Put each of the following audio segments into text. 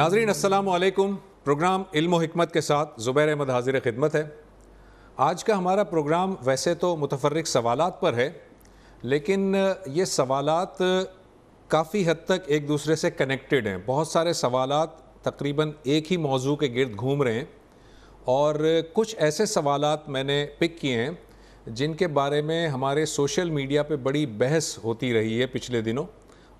नाजरीन असलकुम प्रोग्राम इल्म के साथ ज़ुबैर अहमद हाजिर खिदमत है आज का हमारा प्रोग्राम वैसे तो मुतफरक सवाल पर है लेकिन ये सवाल काफ़ी हद तक एक दूसरे से कनेक्टेड हैं बहुत सारे सवाल तकरीबन एक ही मौजू के गर्द घूम रहे हैं और कुछ ऐसे सवाल मैंने पिक किए हैं जिनके बारे में हमारे सोशल मीडिया पे बड़ी बहस होती रही है पिछले दिनों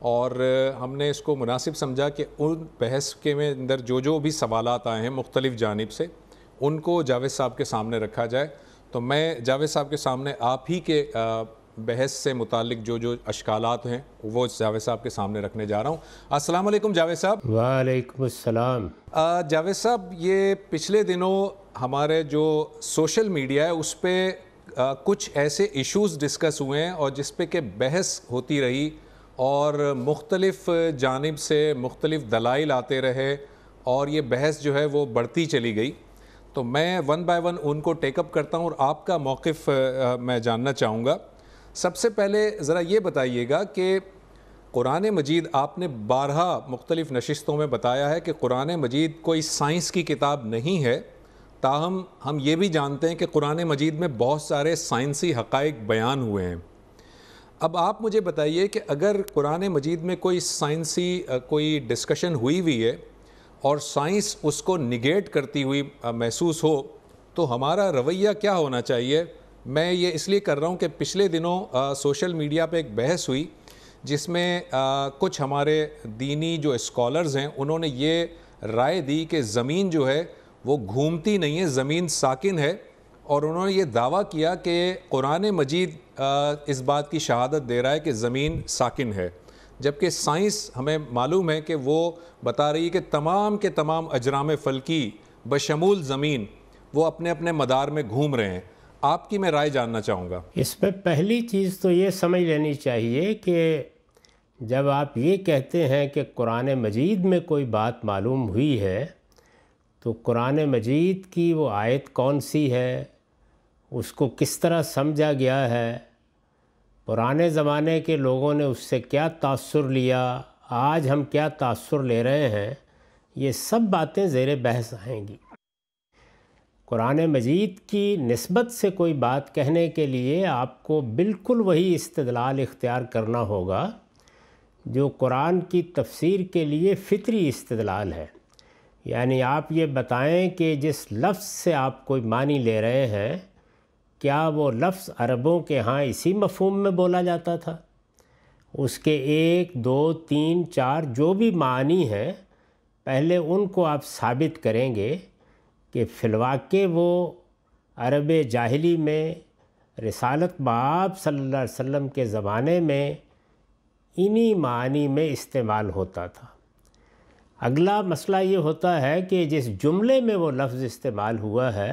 और हमने इसको मुनासिब समझा कि उन बहस के में अंदर जो जो भी सवाल आए हैं मुख्तलिफ़ जानब से उनको जावेद साहब के सामने रखा जाए तो मैं जावेद साहब के सामने आप ही के बहस से मुतक जो जो अशकालात हैं वो जावेद साहब के सामने रखने जा रहा हूँ अस्सलाम वालेकुम जावेद साहब वालेकुम अस्सलाम जावेद साहब ये पिछले दिनों हमारे जो सोशल मीडिया है उस पर कुछ ऐसे इश्यूज़ डिस्कस हुए हैं और जिस पे के बहस होती रही और मुख्तलफ़ जानब से मुख्तलिफ दलाइल आते रहे और ये बहस जो है वो बढ़ती चली गई तो मैं वन बाय वन उनको टेकअप करता हूँ और आपका मौक़ मैं जानना चाहूँगा सबसे पहले ज़रा ये बताइएगा कि कुरान मजीद आपने बारह मुख्तलिफ़ नशस्तों में बताया है कि कुरान मजीद कोई साइंस की किताब नहीं है ताहम हम ये भी जानते हैं कि कुरान मजीद में बहुत सारे साइंसी हक़ बयान हुए हैं अब आप मुझे बताइए कि अगर कुरान मजीद में कोई साइंसी कोई डिस्कशन हुई हुई है और साइंस उसको निगेट करती हुई महसूस हो तो हमारा रवैया क्या होना चाहिए मैं ये इसलिए कर रहा हूँ कि पिछले दिनों सोशल मीडिया पे एक बहस हुई जिसमें आ, कुछ हमारे दीनी जो स्कॉलर्स हैं उन्होंने ये राय दी कि ज़मीन जो है वो घूमती नहीं है ज़मीन साकिन है और उन्होंने ये दावा किया कि कुरान मजीद इस बात की शहादत दे रहा है कि ज़मीन साकिन है जबकि साइंस हमें मालूम है कि वो बता रही है कि तमाम के तमाम अजराम फलकी बशमूल ज़मीन वो अपने अपने मदार में घूम रहे हैं आपकी मैं राय जानना चाहूँगा इस पर पहली चीज़ तो ये समझ लेनी चाहिए कि जब आप ये कहते हैं कि कुरान मजीद में कोई बात मालूम हुई है तो कुरान मजीद की वो आयत कौन सी है उसको किस तरह समझा गया है पुराने ज़माने के लोगों ने उससे क्या तासुर लिया आज हम क्या तासुर ले रहे हैं ये सब बातें ज़ेर बहस आएंगी कुरान मजीद की नस्बत से कोई बात कहने के लिए आपको बिल्कुल वही इस्तलाल इख्तियार करना होगा जो कुरान की तफसीर के लिए फ़ितरी इस्तलाल है यानी आप ये बताएं कि जिस लफ्ज़ से आप कोई मानी ले रहे हैं क्या वो लफ्ज़ अरबों के यहाँ इसी मफहम में बोला जाता था उसके एक दो तीन चार जो भी मानी हैं पहले उनको आप साबित करेंगे कि फिलवाके वो अरब जाहली में रसालत बाब सल्लल्लाहु अलैहि वसल्लम के ज़माने में इन्हीं मानी में इस्तेमाल होता था अगला मसला ये होता है कि जिस जुमले में वो लफ्ज़ इस्तेमाल हुआ है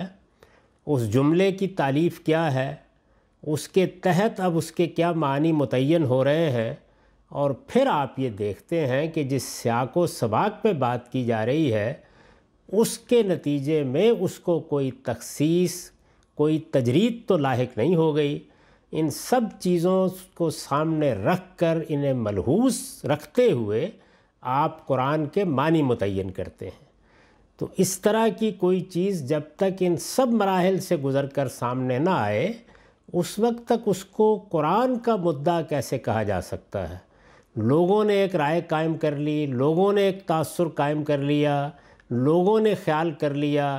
उस जुमले की तालीफ़ क्या है उसके तहत अब उसके क्या मानी मुतन हो रहे हैं और फिर आप ये देखते हैं कि जिस व सबाक पे बात की जा रही है उसके नतीजे में उसको कोई तखसीस कोई तजरीद तो लाक नहीं हो गई इन सब चीज़ों को सामने रख कर इन्हें मलहूस रखते हुए आप कुरान के मानी मुतन करते हैं तो इस तरह की कोई चीज़ जब तक इन सब मराहल से गुज़र कर सामने ना आए उस वक्त तक उसको कुरान का मुद्दा कैसे कहा जा सकता है लोगों ने एक राय कायम कर ली लोगों ने एक तासर कायम कर लिया लोगों ने ख्याल कर लिया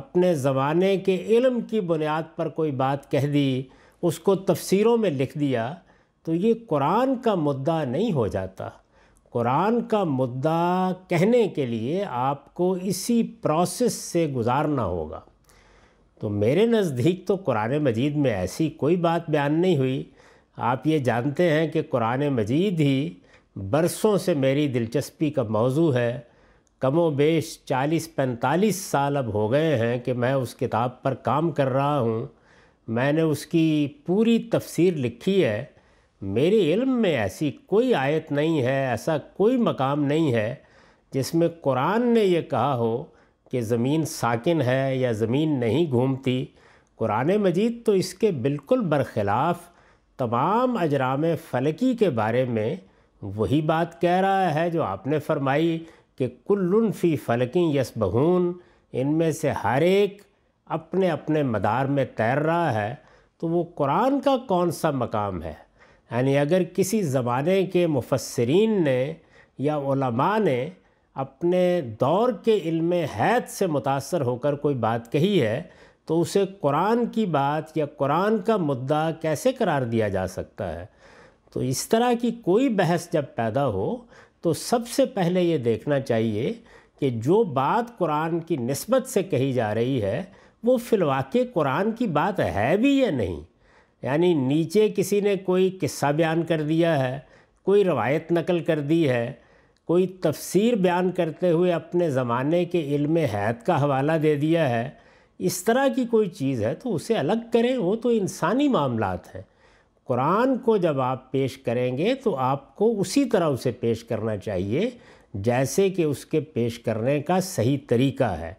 अपने ज़माने के इल्म की बुनियाद पर कोई बात कह दी उसको तफसीरों में लिख दिया तो ये कुरान का मुद्दा नहीं हो जाता कुरान का मुद्दा कहने के लिए आपको इसी प्रोसेस से गुज़ारना होगा तो मेरे नज़दीक तो कुरान मजीद में ऐसी कोई बात बयान नहीं हुई आप ये जानते हैं कि कुरान मजीद ही बरसों से मेरी दिलचस्पी का मौजू है कमो बेश चालीस पैंतालीस साल अब हो गए हैं कि मैं उस किताब पर काम कर रहा हूँ मैंने उसकी पूरी तफसीर लिखी है मेरे इल्म में ऐसी कोई आयत नहीं है ऐसा कोई मकाम नहीं है जिसमें कुरान ने ये कहा हो कि ज़मीन साकिन है या ज़मीन नहीं घूमती कुरान मजीद तो इसके बिल्कुल बरखिलाफ़ तमाम अजराम फलकी के बारे में वही बात कह रहा है जो आपने फरमाई कि कुल्लुन फ़ी फलकी यसबहून इनमें से हर एक अपने अपने मदार में तैर रहा है तो वो कुरान का कौन सा मकाम है यानी अगर किसी ज़माने के मुफसरीन ने या उलमा ने अपने दौर के इल्म हैत से मुतासर होकर कोई बात कही है तो उसे कुरान की बात या कुरान का मुद्दा कैसे करार दिया जा सकता है तो इस तरह की कोई बहस जब पैदा हो तो सबसे पहले ये देखना चाहिए कि जो बात कुरान की नस्बत से कही जा रही है वो फिलवाक़ कुरान की बात है भी या नहीं यानी नीचे किसी ने कोई किस्सा बयान कर दिया है कोई रवायत नकल कर दी है कोई तफसीर बयान करते हुए अपने ज़माने के इल्म हैत का हवाला दे दिया है इस तरह की कोई चीज़ है तो उसे अलग करें वो तो इंसानी मामला हैं कुरान को जब आप पेश करेंगे तो आपको उसी तरह उसे पेश करना चाहिए जैसे कि उसके पेश करने का सही तरीका है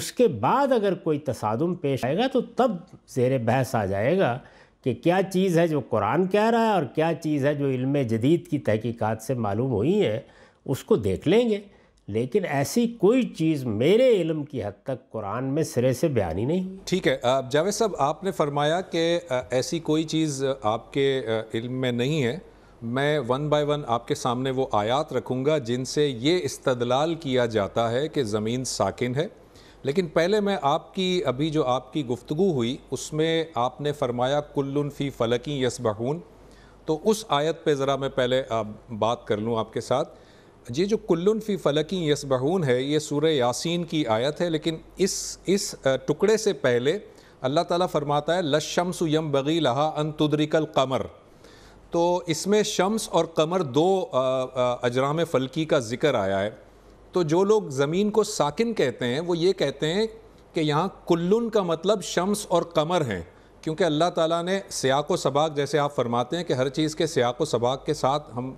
उसके बाद अगर कोई तसादम पेश आएगा तो तब जेर बहस आ जाएगा कि क्या चीज़ है जो कुरान कह रहा है और क्या चीज़ है जो इल्म जदीद की तहकीक़ात से मालूम हुई है उसको देख लेंगे लेकिन ऐसी कोई चीज़ मेरे इल्म की हद तक कुरान में सिरे से बयान ही नहीं ठीक है जावेद साहब आपने फरमाया कि ऐसी कोई चीज़ आपके इल्म में नहीं है मैं वन बाय वन आपके सामने वो आयात रखूँगा जिनसे ये इस्तदलाल किया जाता है कि ज़मीन साकिन है लेकिन पहले मैं आपकी अभी जो आपकी गुफ्तु हुई उसमें आपने फरमाया कुल्लुन फ़ी फ़लकी यसबहून तो उस आयत पे ज़रा मैं पहले आप बात कर लूँ आपके साथ ये जो कुल्लुन फ़ी फ़लकी यसबहून है ये सूर्य यासिन की आयत है लेकिन इस इस टुकड़े से पहले अल्लाह ताला फरमाता है लशम्स यम बगी लहा अन तुदरिकल कमर तो इसमें शम्स और कमर दो अजराम फ़लकी का ज़िक्र आया है तो जो लोग ज़मीन को साकिन कहते हैं वो ये कहते हैं कि यहाँ कुल्लुन का मतलब शम्स और कमर हैं क्योंकि अल्लाह ताला ने सियाक व सबाक जैसे आप फरमाते हैं कि हर चीज़ के सियाक व सबाक के साथ हम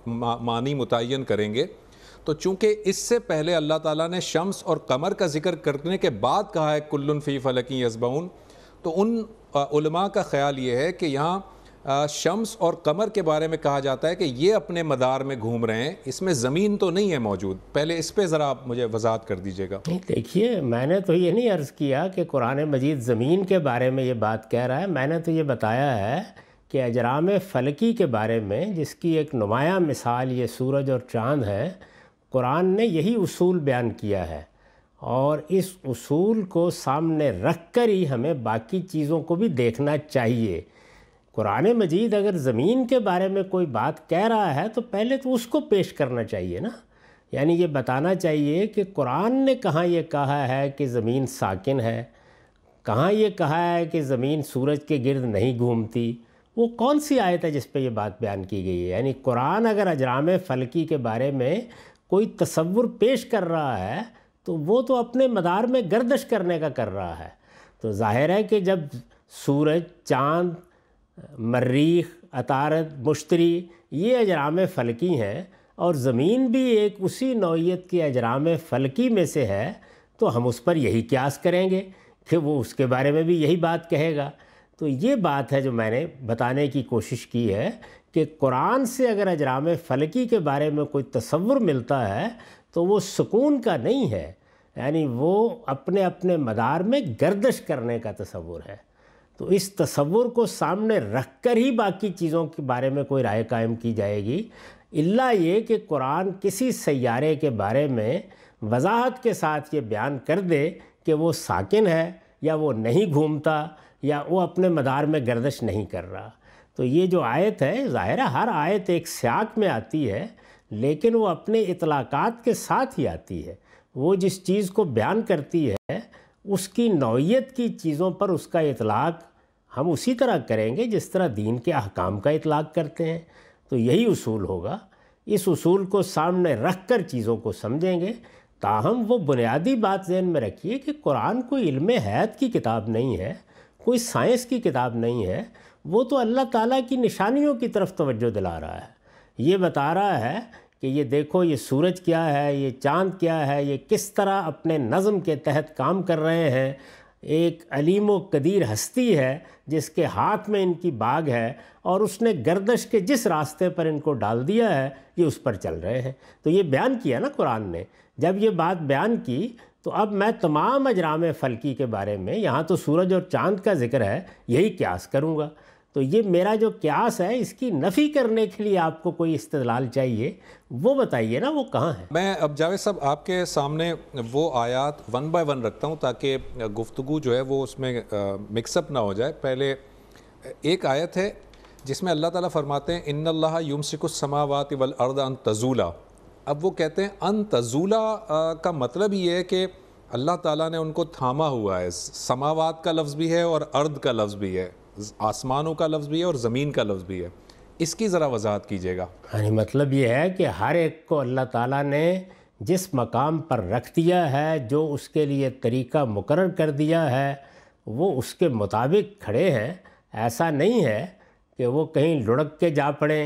मानी मुतन करेंगे तो चूँकि इससे पहले अल्लाह ताला ने शम्स और कमर का जिक्र करने के बाद कहा है कुल्लुन फ़ी फलकी यसबाउन तो उन उलमा का ख्याल ये है कि यहाँ शम्स और कमर के बारे में कहा जाता है कि ये अपने मदार में घूम रहे हैं इसमें ज़मीन तो नहीं है मौजूद पहले इस पर ज़रा आप मुझे वजात कर दीजिएगा देखिए मैंने तो ये नहीं अर्ज़ किया कि कुरान मजीद ज़मीन के बारे में ये बात कह रहा है मैंने तो ये बताया है कि अजराम फलकी के बारे में जिसकी एक नुमाया मिसाल ये सूरज और चाँद है कुरान ने यही उसूल बयान किया है और इस उसूल को सामने रख कर ही हमें बाकी चीज़ों को भी देखना चाहिए कुरान मजीद अगर ज़मीन के बारे में कोई बात कह रहा है तो पहले तो उसको पेश करना चाहिए ना यानी ये बताना चाहिए कि कुरान ने कहाँ ये कहा है कि ज़मीन साकिन है कहाँ ये कहा है कि ज़मीन सूरज के गिरद नहीं घूमती वो कौन सी आयत है जिस पे ये बात बयान की गई है यानी कुरान अगर अजराम फलकी के बारे में कोई तस्वुर पेश कर रहा है तो वो तो अपने मदार में गर्दश करने का कर रहा है तो जाहिर है कि जब सूरज चाँद मरीख अतारत मुश्तरी ये अजराम फ़लकी हैं और ज़मीन भी एक उसी नौीयत के अजराम फ़लकी में से है तो हम उस पर यही क्यास करेंगे कि वो उसके बारे में भी यही बात कहेगा तो ये बात है जो मैंने बताने की कोशिश की है कि कुरान से अगर अजराम फ़लकी के बारे में कोई तस्वुर मिलता है तो वो सुकून का नहीं है यानी वो अपने अपने मदार में गर्दश करने का तस्वुर है तो इस तस्वुर को सामने रख कर ही बाकी चीज़ों के बारे में कोई राय कायम की जाएगी इल्ला ये कि कुरान किसी सैारे के बारे में वजाहत के साथ ये बयान कर दे कि वो साकिन है या वो नहीं घूमता या वो अपने मदार में गर्दश नहीं कर रहा तो ये जो आयत है ज़ाहिर है हर आयत एक स्याक में आती है लेकिन वो अपने इतलाक़ात के साथ ही आती है वो जिस चीज़ को बयान करती है उसकी नौीयत की चीज़ों पर उसका इतलाक़ हम उसी तरह करेंगे जिस तरह दीन के अहकाम का इतलाक़ करते हैं तो यही उसूल होगा इस उसूल को सामने रख कर चीज़ों को समझेंगे ताहम वो बुनियादी बात जहन में रखिए कि कुरान कोई इल्म हैत की किताब नहीं है कोई साइंस की किताब नहीं है वो तो अल्लाह ताला की निशानियों की तरफ तवज्जो दिला रहा है ये बता रहा है कि ये देखो ये सूरज क्या है ये चांद क्या है ये किस तरह अपने नज़म के तहत काम कर रहे हैं एक अलीम कदीर हस्ती है जिसके हाथ में इनकी बाग है और उसने गर्दश के जिस रास्ते पर इनको डाल दिया है ये उस पर चल रहे हैं तो ये बयान किया ना कुरान ने जब ये बात बयान की तो अब मैं तमाम अजराम फ़लकी के बारे में यहाँ तो सूरज और चांद का जिक्र है यही क्यास करूँगा तो ये मेरा जो क्यास है इसकी नफ़ी करने के लिए आपको कोई इस्तलाल चाहिए वो बताइए ना वो कहाँ है मैं अब जावेद साहब आपके सामने वो आयात वन बाय वन रखता हूँ ताकि गुफ्तु जो है वो उसमें मिक्सअप ना हो जाए पहले एक आयत है जिसमें अल्लाह ताला फरमाते हैं इन अल्लाह युमसिकुसमावात वल अर्द अन तजूला अब वो कहते हैं अन तजूला का मतलब ये है कि अल्लाह ताला ने उनको थामा हुआ है समावात का लफ्ज़ भी है और अर्द का लफ्ज़ भी है आसमानों का लफ्ज़ भी है और ज़मीन का लफ्ज़ भी है इसकी ज़रा वजाहत कीजिएगा यानी मतलब ये है कि हर एक को अल्लाह ताला ने जिस मकाम पर रख दिया है जो उसके लिए तरीका मुकर कर दिया है वो उसके मुताबिक खड़े हैं ऐसा नहीं है कि वो कहीं लुढ़क के जा पड़े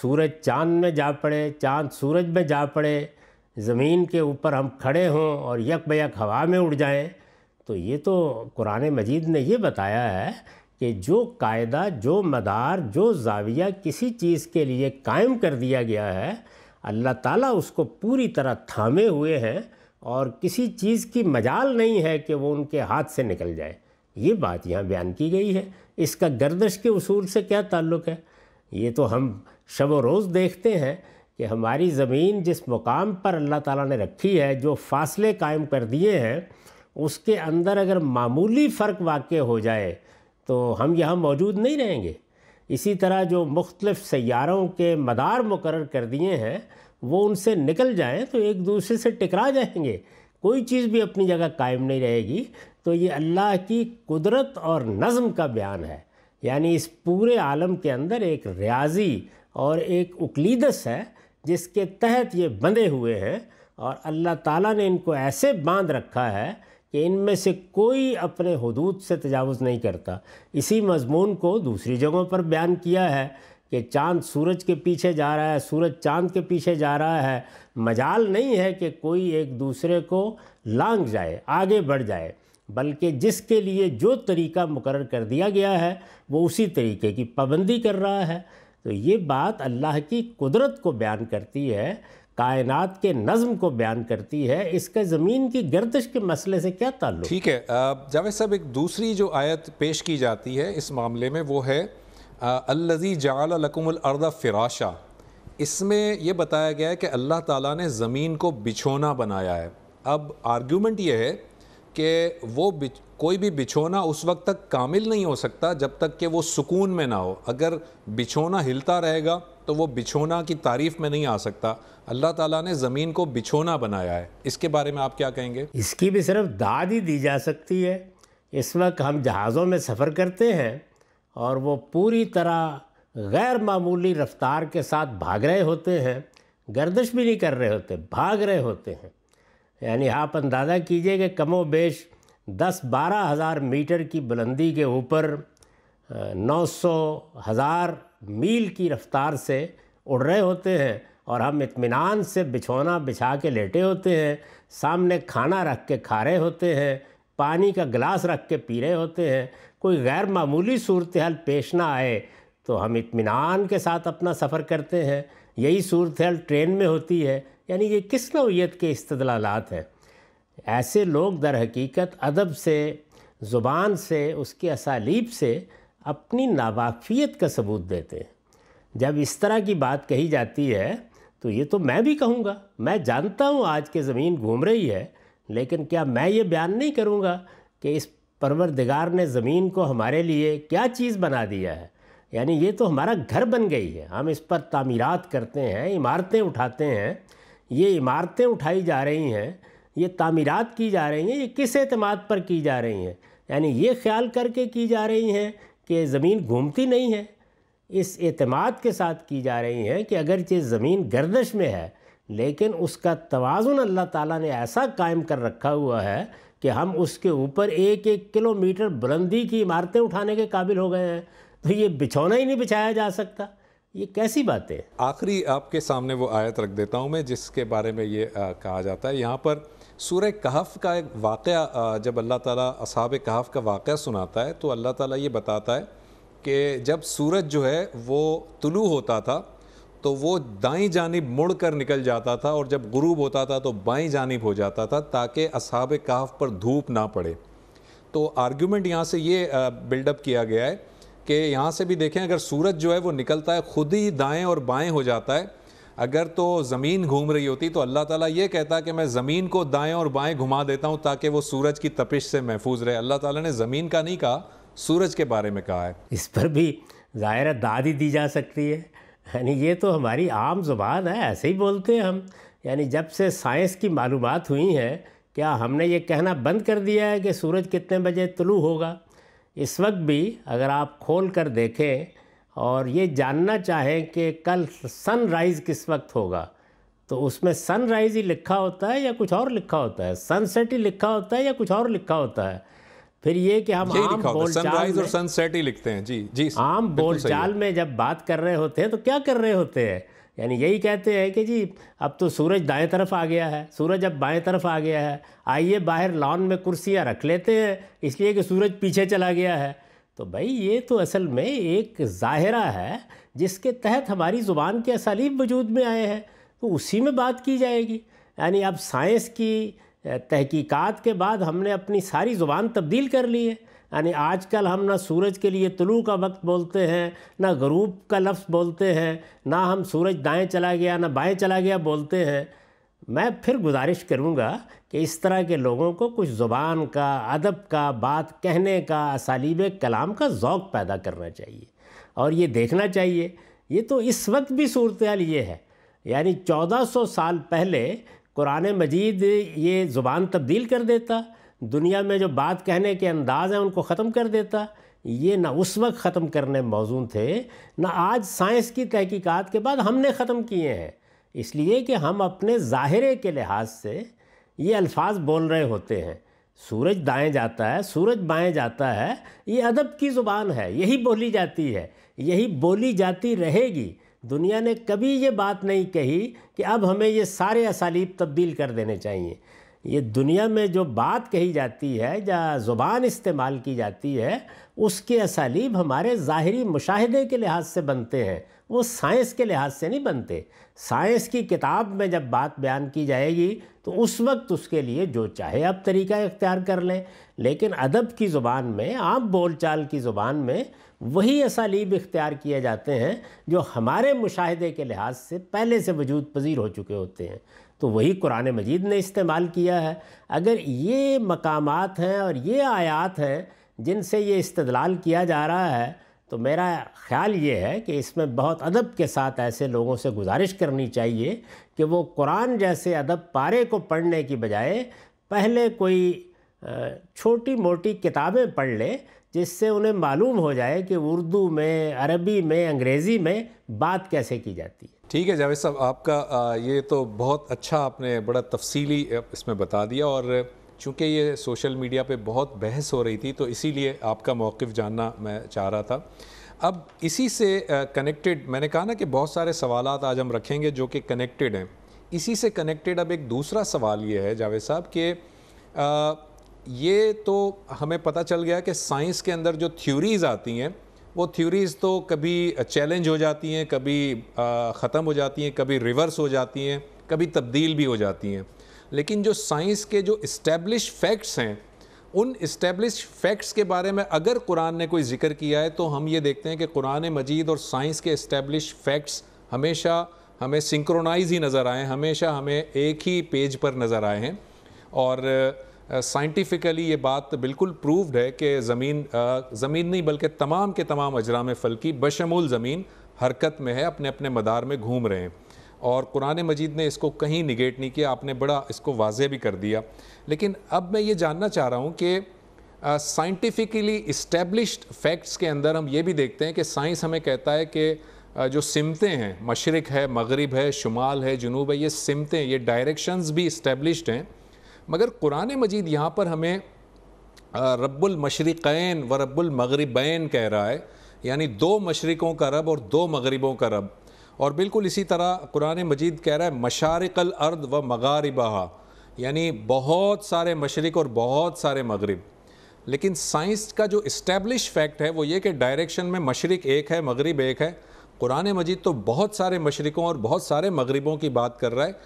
सूरज चांद में जा पड़े चांद सूरज में जा पड़े ज़मीन के ऊपर हम खड़े हों और यक बयक हवा में उड़ जाएं तो ये तो कुरान मजीद ने ये बताया है कि जो कायदा जो मदार जो जाविया किसी चीज़ के लिए कायम कर दिया गया है अल्लाह ताला उसको पूरी तरह थामे हुए हैं और किसी चीज़ की मजाल नहीं है कि वो उनके हाथ से निकल जाए ये बात यहाँ बयान की गई है इसका गर्दश के उसूल से क्या ताल्लुक़ है ये तो हम शब रोज़ देखते हैं कि हमारी ज़मीन जिस मुकाम पर अल्लाह ताला ने रखी है जो फ़ासले कायम कर दिए हैं उसके अंदर अगर मामूली फ़र्क वाक़ हो जाए तो हम यहाँ मौजूद नहीं रहेंगे इसी तरह जो मुख्तलफ़ सैारों के मदार मुकर कर दिए हैं वो उनसे निकल जाएँ तो एक दूसरे से टकरा जाएंगे कोई चीज़ भी अपनी जगह कायम नहीं रहेगी तो ये अल्लाह की कुदरत और नज़म का बयान है यानी इस पूरे आलम के अंदर एक रियाजी और एक उकलीदस है जिसके तहत ये बंधे हुए हैं और अल्लाह ताला ने इनको ऐसे बांध रखा है कि इनमें से कोई अपने हदूद से तजावज़ नहीं करता इसी मजमून को दूसरी जगहों पर बयान किया है कि चांद सूरज के पीछे जा रहा है सूरज चांद के पीछे जा रहा है मजाल नहीं है कि कोई एक दूसरे को लांग जाए आगे बढ़ जाए बल्कि जिसके लिए जो तरीका मुकर कर दिया गया है वो उसी तरीके की पाबंदी कर रहा है तो ये बात अल्लाह की कुदरत को बयान करती है कायनात के नज़म को बयान करती है इसका ज़मीन की गर्दश के मसले से क्या ताल्लुक ठीक है जावेद साहब एक दूसरी जो आयत पेश की जाती है इस मामले में वो है अल्लजी जाल लकुमलरदा फ़िराशा इसमें यह बताया गया है कि अल्लाह ताला ने ज़मीन को बिछोना बनाया है अब आर्ग्यूमेंट यह है कि वो कोई भी बिछोना उस वक्त तक कामिल नहीं हो सकता जब तक कि वो सुकून में ना हो अगर बिछोना हिलता रहेगा तो वो बिछोना की तारीफ़ में नहीं आ सकता अल्लाह ताला ने ज़मीन को बिछोना बनाया है इसके बारे में आप क्या कहेंगे इसकी भी सिर्फ दाद ही दी जा सकती है इस वक्त हम जहाज़ों में सफ़र करते हैं और वो पूरी तरह गैर मामूली रफ्तार के साथ भाग रहे होते हैं गर्दश भी नहीं कर रहे होते भाग रहे होते हैं यानी आप अंदाज़ा कीजिए कि कमो बेश दस बारह हज़ार मीटर की बुलंदी के ऊपर नौ सौ हज़ार मील की रफ़्तार से उड़ रहे होते हैं और हम इत्मीनान से बिछौना बिछा के लेटे होते हैं सामने खाना रख के खा रहे होते हैं पानी का गिलास रख के पी रहे होते हैं कोई गैर मामूली सूरत हाल पेश ना आए तो हम इत्मीनान के साथ अपना सफ़र करते हैं यही सूरत हाल ट्रेन में होती है यानी ये किस नौीयत के इस्तलात हैं ऐसे लोग दर हकीकत अदब से ज़ुबान से उसके असालीब से अपनी नावाफ़ियत का सबूत देते हैं जब इस तरह की बात कही जाती है तो ये तो मैं भी कहूँगा मैं जानता हूँ आज के ज़मीन घूम रही है लेकिन क्या मैं ये बयान नहीं करूँगा कि इस परवरदिगार ने ज़मीन को हमारे लिए क्या चीज़ बना दिया है यानी ये तो हमारा घर बन गई है हम इस पर तामीरात करते हैं इमारतें उठाते हैं ये इमारतें उठाई जा रही हैं ये तामीरात की जा रही हैं ये किस अतमाद पर की जा रही हैं यानी ये ख्याल करके की जा रही हैं कि ज़मीन घूमती नहीं है इस एतमाद के साथ की जा रही हैं कि अगरचे ज़मीन गर्दश में है लेकिन उसका तोज़ुन अल्लाह ताला ने ऐसा कायम कर रखा हुआ है कि हम उसके ऊपर एक एक किलोमीटर बुलंदी की इमारतें उठाने के काबिल हो गए हैं तो ये बिछौना ही नहीं बिछाया जा सकता ये कैसी बातें आखिरी आपके सामने वो आयत रख देता हूँ मैं जिसके बारे में ये आ, कहा जाता है यहाँ पर सूर्य कहफ़ का एक वाक़ जब अल्लाह ताली असाब कहफ़ का वाक़ सुनाता है तो अल्लाह ताली ये बताता है कि जब सूरज जो है वो तुलू होता था तो वो दाई जानब मुड़ कर निकल जाता था और जब गुरूब होता था तो बाई जानब हो जाता था ताकि असाब काफ पर धूप ना पड़े तो आर्ग्यूमेंट यहाँ से ये बिल्डअप किया गया है कि यहाँ से भी देखें अगर सूरज जो है वो निकलता है खुद ही दाएँ और बाएँ हो जाता है अगर तो ज़मीन घूम रही होती तो अल्लाह ताला ये कहता कि मैं ज़मीन को दाएं और बाएं घुमा देता हूँ ताकि वो सूरज की तपिश से महफूज रहे अल्लाह ताला ने ज़मीन का नहीं कहा सूरज के बारे में कहा है इस पर भी ज़ाहिर दाद ही दी जा सकती है यानी ये तो हमारी आम जुबान है ऐसे ही बोलते हैं हम यानी जब से साइंस की मालूम हुई हैं क्या हमने ये कहना बंद कर दिया है कि सूरज कितने बजे तलू होगा इस वक्त भी अगर आप खोल कर देखें और ये जानना चाहें कि कल सनराइज़ किस वक्त होगा तो उसमें सनराइज़ ही लिखा होता है या कुछ और लिखा होता है सनसेट ही लिखा होता है या कुछ और लिखा होता है फिर ये कि हम आम बोलचाल और सनसेट ही लिखते हैं जी जी आम बोलचाल में जब बात कर रहे होते हैं तो क्या कर रहे होते हैं यानी यही कहते हैं कि जी अब तो सूरज दाएं तरफ आ गया है सूरज अब बाएं तरफ आ गया है आइए बाहर लॉन में कुर्सियाँ रख लेते हैं इसलिए कि सूरज पीछे चला गया है तो भाई ये तो असल में एक जाहरा है जिसके तहत हमारी ज़ुबान के असालीब वजूद में आए हैं तो उसी में बात की जाएगी यानी अब साइंस की तहकीकात के बाद हमने अपनी सारी ज़ुबान तब्दील कर ली है यानी आजकल हम ना सूरज के लिए तुलू का वक्त बोलते हैं ना गरूब का लफ्ज़ बोलते हैं ना हम सूरज दाएं चला गया ना बाएं चला गया बोलते हैं मैं फिर गुजारिश करूँगा कि इस तरह के लोगों को कुछ ज़ुबान का अदब का बात कहने का असालीब कलाम का ओक़ पैदा करना चाहिए और ये देखना चाहिए ये तो इस वक्त भी सूरत हाल ये है यानी 1400 साल पहले कुरान मजीद ये ज़ुबान तब्दील कर देता दुनिया में जो बात कहने के अंदाज हैं उनको ख़त्म कर देता ये ना उस वक्त ख़त्म करने मौजूद थे ना आज साइंस की तहकीकात के बाद हमने ख़त्म किए हैं इसलिए कि हम अपने ज़ाहरे के लिहाज से ये अल्फाज बोल रहे होते हैं सूरज दाएं जाता है सूरज बाएं जाता है ये अदब की ज़ुबान है यही बोली जाती है यही बोली जाती रहेगी दुनिया ने कभी ये बात नहीं कही कि अब हमें ये सारे असालीब तब्दील कर देने चाहिए ये दुनिया में जो बात कही जाती है या ज़ुबान इस्तेमाल की जाती है उसके असालीब हमारे ज़ाहरी मुशाहदे के लिहाज से बनते हैं वो साइंस के लिहाज से नहीं बनते साइंस की किताब में जब बात बयान की जाएगी तो उस वक्त उसके लिए जो चाहे आप तरीका इख्तियार कर लें लेकिन अदब की ज़ुबान में आम बोलचाल की ज़ुबान में वही असालीब इख्तियार किए जाते हैं जो हमारे मुशाहदे के लिहाज से पहले से वजूद पजीर हो चुके होते हैं तो वही कुरान मजीद ने इस्तेमाल किया है अगर ये मकाम हैं और ये आयात हैं जिनसे ये इस्तलाल किया जा रहा है तो मेरा ख़्याल ये है कि इसमें बहुत अदब के साथ ऐसे लोगों से गुजारिश करनी चाहिए कि वो कुरान जैसे अदब पारे को पढ़ने की बजाय पहले कोई छोटी मोटी किताबें पढ़ लें जिससे उन्हें मालूम हो जाए कि उर्दू में अरबी में अंग्रेज़ी में बात कैसे की जाती है ठीक है जावेद साहब आपका ये तो बहुत अच्छा आपने बड़ा तफसीली इसमें बता दिया और चूँकि ये सोशल मीडिया पे बहुत बहस हो रही थी तो इसीलिए आपका मौक़ जानना मैं चाह रहा था अब इसी से कनेक्टेड मैंने कहा ना कि बहुत सारे सवाल आज हम रखेंगे जो कि कनेक्टेड हैं इसी से कनेक्टेड अब एक दूसरा सवाल ये है जावेद साहब कि ये तो हमें पता चल गया कि साइंस के अंदर जो थ्योरीज़ आती हैं वो थ्योरीज़ तो कभी चैलेंज हो जाती हैं कभी ख़त्म हो जाती हैं कभी रिवर्स हो जाती हैं कभी तब्दील भी हो जाती हैं लेकिन जो साइंस के जो इस्टेब्लिश फैक्ट्स हैं उन इस्टेब्लिश फैक्ट्स के बारे में अगर कुरान ने कोई जिक्र किया है तो हम ये देखते हैं कि कुरान मजीद और साइंस के इस्टेब्लिश फैक्ट्स हमेशा हमें सिंक्रोनाइज ही नज़र आए हमेशा हमें एक ही पेज पर नज़र आए हैं और साइंटिफिकली ये बात बिल्कुल प्रूव्ड है कि ज़मीन ज़मीन नहीं बल्कि तमाम के तमाम अजरा में की बशमूल ज़मीन हरकत में है अपने अपने मदार में घूम रहे हैं और कुरान मजीद ने इसको कहीं निगेट नहीं किया आपने बड़ा इसको वाजह भी कर दिया लेकिन अब मैं ये जानना चाह रहा हूँ कि साइंटिफिकली इस्टेब्लिश्ड फैक्ट्स के अंदर हम ये भी देखते हैं कि साइंस हमें कहता है कि जो सिमतें हैं मशरक़ है मगरब है शुमाल है जुनूब है ये सिमतें ये डायरेक्शंस भी इस्टेब्लिश्ड हैं मगर कुरान मजीद यहाँ पर हमें रब्बुलमशरक़ैन व रब्बुलमगरबैन कह रहा है यानी दो मशरक़ों का रब और दो मगरबों का रब और बिल्कुल इसी तरह कुरान मजीद कह रहा है मशारकल अर्द व मगारबा यानी बहुत सारे मशरक़ और बहुत सारे मगरब लेकिन साइंस का जो इस्टेब्लिश फैक्ट है वो ये कि डायरेक्शन में मशरक़ एक है मगरब एक है कुरान मजीद तो बहुत सारे मशरक़ों और बहुत सारे मगरबों की बात कर रहा है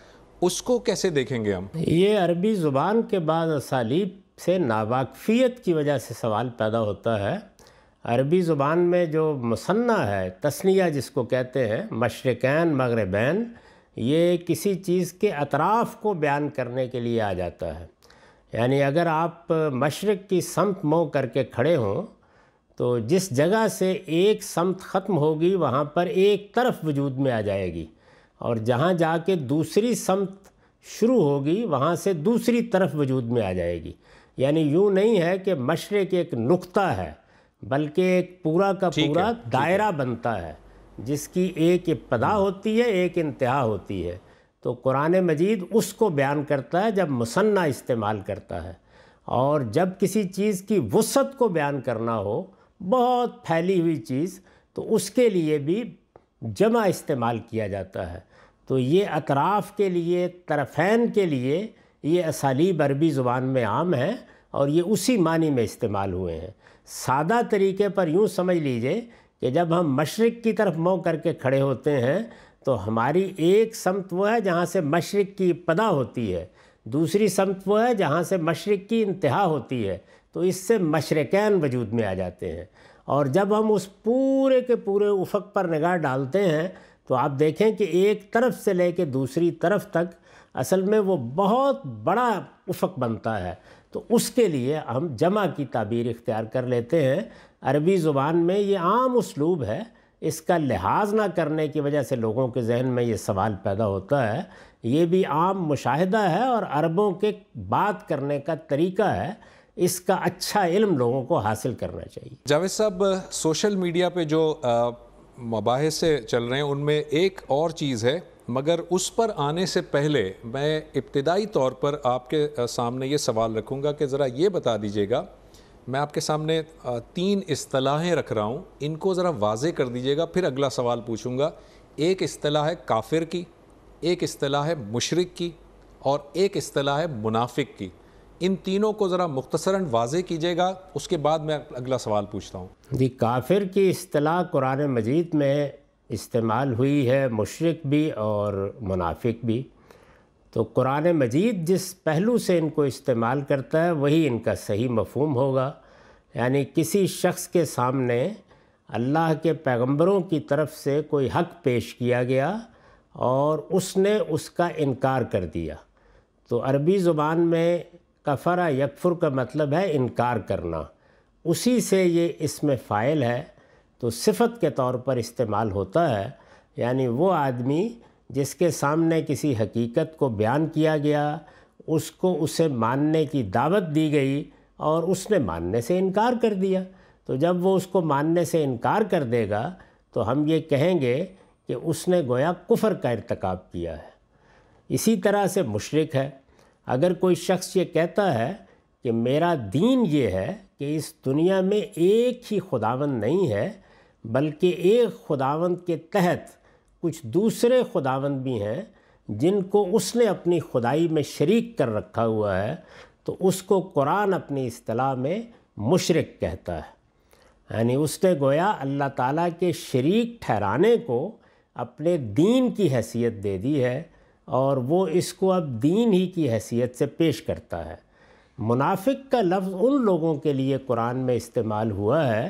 उसको कैसे देखेंगे हम ये अरबी ज़ुबान के बाद असालीब से नावाकफियत की वजह से सवाल पैदा होता है अरबी ज़ुबान में जो मुसन्ना है तस्निया जिसको कहते हैं मशरक़ैन मगरबैन ये किसी चीज़ के अतराफ़ को बयान करने के लिए आ जाता है यानी अगर आप मशरक़ की समत मो करके खड़े हों तो जिस जगह से एक समत ख़त्म होगी वहाँ पर एक तरफ वजूद में आ जाएगी और जहाँ जाके दूसरी समत शुरू होगी वहाँ से दूसरी तरफ वजूद में आ जाएगी यानी यूँ नहीं है कि मशरक़ एक नुक्ता है बल्कि एक पूरा का पूरा दायरा बनता है जिसकी एक इब्तदा होती है एक इंतहा होती है तो कुरान मजीद उसको बयान करता है जब मुसन्ना इस्तेमाल करता है और जब किसी चीज़ की वसत को बयान करना हो बहुत फैली हुई चीज़ तो उसके लिए भी जमा इस्तेमाल किया जाता है तो ये अतराफ़ के लिए तरफ़ैन के लिए ये असालीब अरबी ज़ुबान में आम है और ये उसी मानी में इस्तेमाल हुए हैं सादा तरीके पर यूँ समझ लीजिए कि जब हम मशरक़ की तरफ मोह करके खड़े होते हैं तो हमारी एक समत वो है जहाँ से मशरक़ की पदा होती है दूसरी समत वो है जहाँ से मशरक़ की इंतहा होती है तो इससे मशरक़ैन वजूद में आ जाते हैं और जब हम उस पूरे के पूरे उफक पर निगाह डालते हैं तो आप देखें कि एक तरफ से ले कर दूसरी तरफ तक असल में वो बहुत बड़ा उफक बनता है तो उसके लिए हम जमा की ताबीर इख्तियार कर लेते हैं अरबी ज़ुबान में ये आम उसलूब है इसका लिहाज ना करने की वजह से लोगों के जहन में ये सवाल पैदा होता है ये भी आम मुशाहिदा है और अरबों के बात करने का तरीका है इसका अच्छा इल्म लोगों को हासिल करना चाहिए जावेद साहब सोशल मीडिया पे जो मबाह से चल रहे हैं उनमें एक और चीज़ है मगर उस पर आने से पहले मैं इब्तदाई तौर पर आपके सामने ये सवाल रखूँगा कि ज़रा ये बता दीजिएगा मैं आपके सामने तीन असलाहें रख रहा हूँ इनको ज़रा वाजे कर दीजिएगा फिर अगला सवाल पूछूँगा एक असलाह है काफिर की एक असलाह है मुशरक की और एक असलाह है मुनाफिक की इन तीनों को ज़रा मुख्तसरा वाजे कीजिएगा उसके बाद मैं अगला सवाल पूछता हूँ जी काफिर की असलाह कुरान मजीद में इस्तेमाल हुई है मशरक भी और मुनाफिक भी तो कुरान मजीद जिस पहलू से इनको इस्तेमाल करता है वही इनका सही मफहम होगा यानी किसी शख्स के सामने अल्लाह के पैगंबरों की तरफ से कोई हक पेश किया गया और उसने उसका इनकार कर दिया तो अरबी ज़ुबान में कफ़रा यकफुर का मतलब है इनकार करना उसी से ये इसमें फ़ाइल है तो सिफत के तौर पर इस्तेमाल होता है यानी वो आदमी जिसके सामने किसी हकीकत को बयान किया गया उसको उसे मानने की दावत दी गई और उसने मानने से इनकार कर दिया तो जब वो उसको मानने से इनकार कर देगा तो हम ये कहेंगे कि उसने गोया कुफर का इरतकब किया है इसी तरह से मुशरक है अगर कोई शख्स ये कहता है कि मेरा दीन ये है कि इस दुनिया में एक ही खुदावन नहीं है बल्कि एक खुदावंद के तहत कुछ दूसरे खुदावंद भी हैं जिनको उसने अपनी खुदाई में शरीक कर रखा हुआ है तो उसको कुरान अपनी अतलाह में मुशरक कहता है यानी उसने गोया अल्लाह ताला के शरीक ठहराने को अपने दीन की हैसियत दे दी है और वो इसको अब दीन ही की हैसियत से पेश करता है मुनाफिक का लफ्ज़ उन लोगों के लिए कुरान में इस्तेमाल हुआ है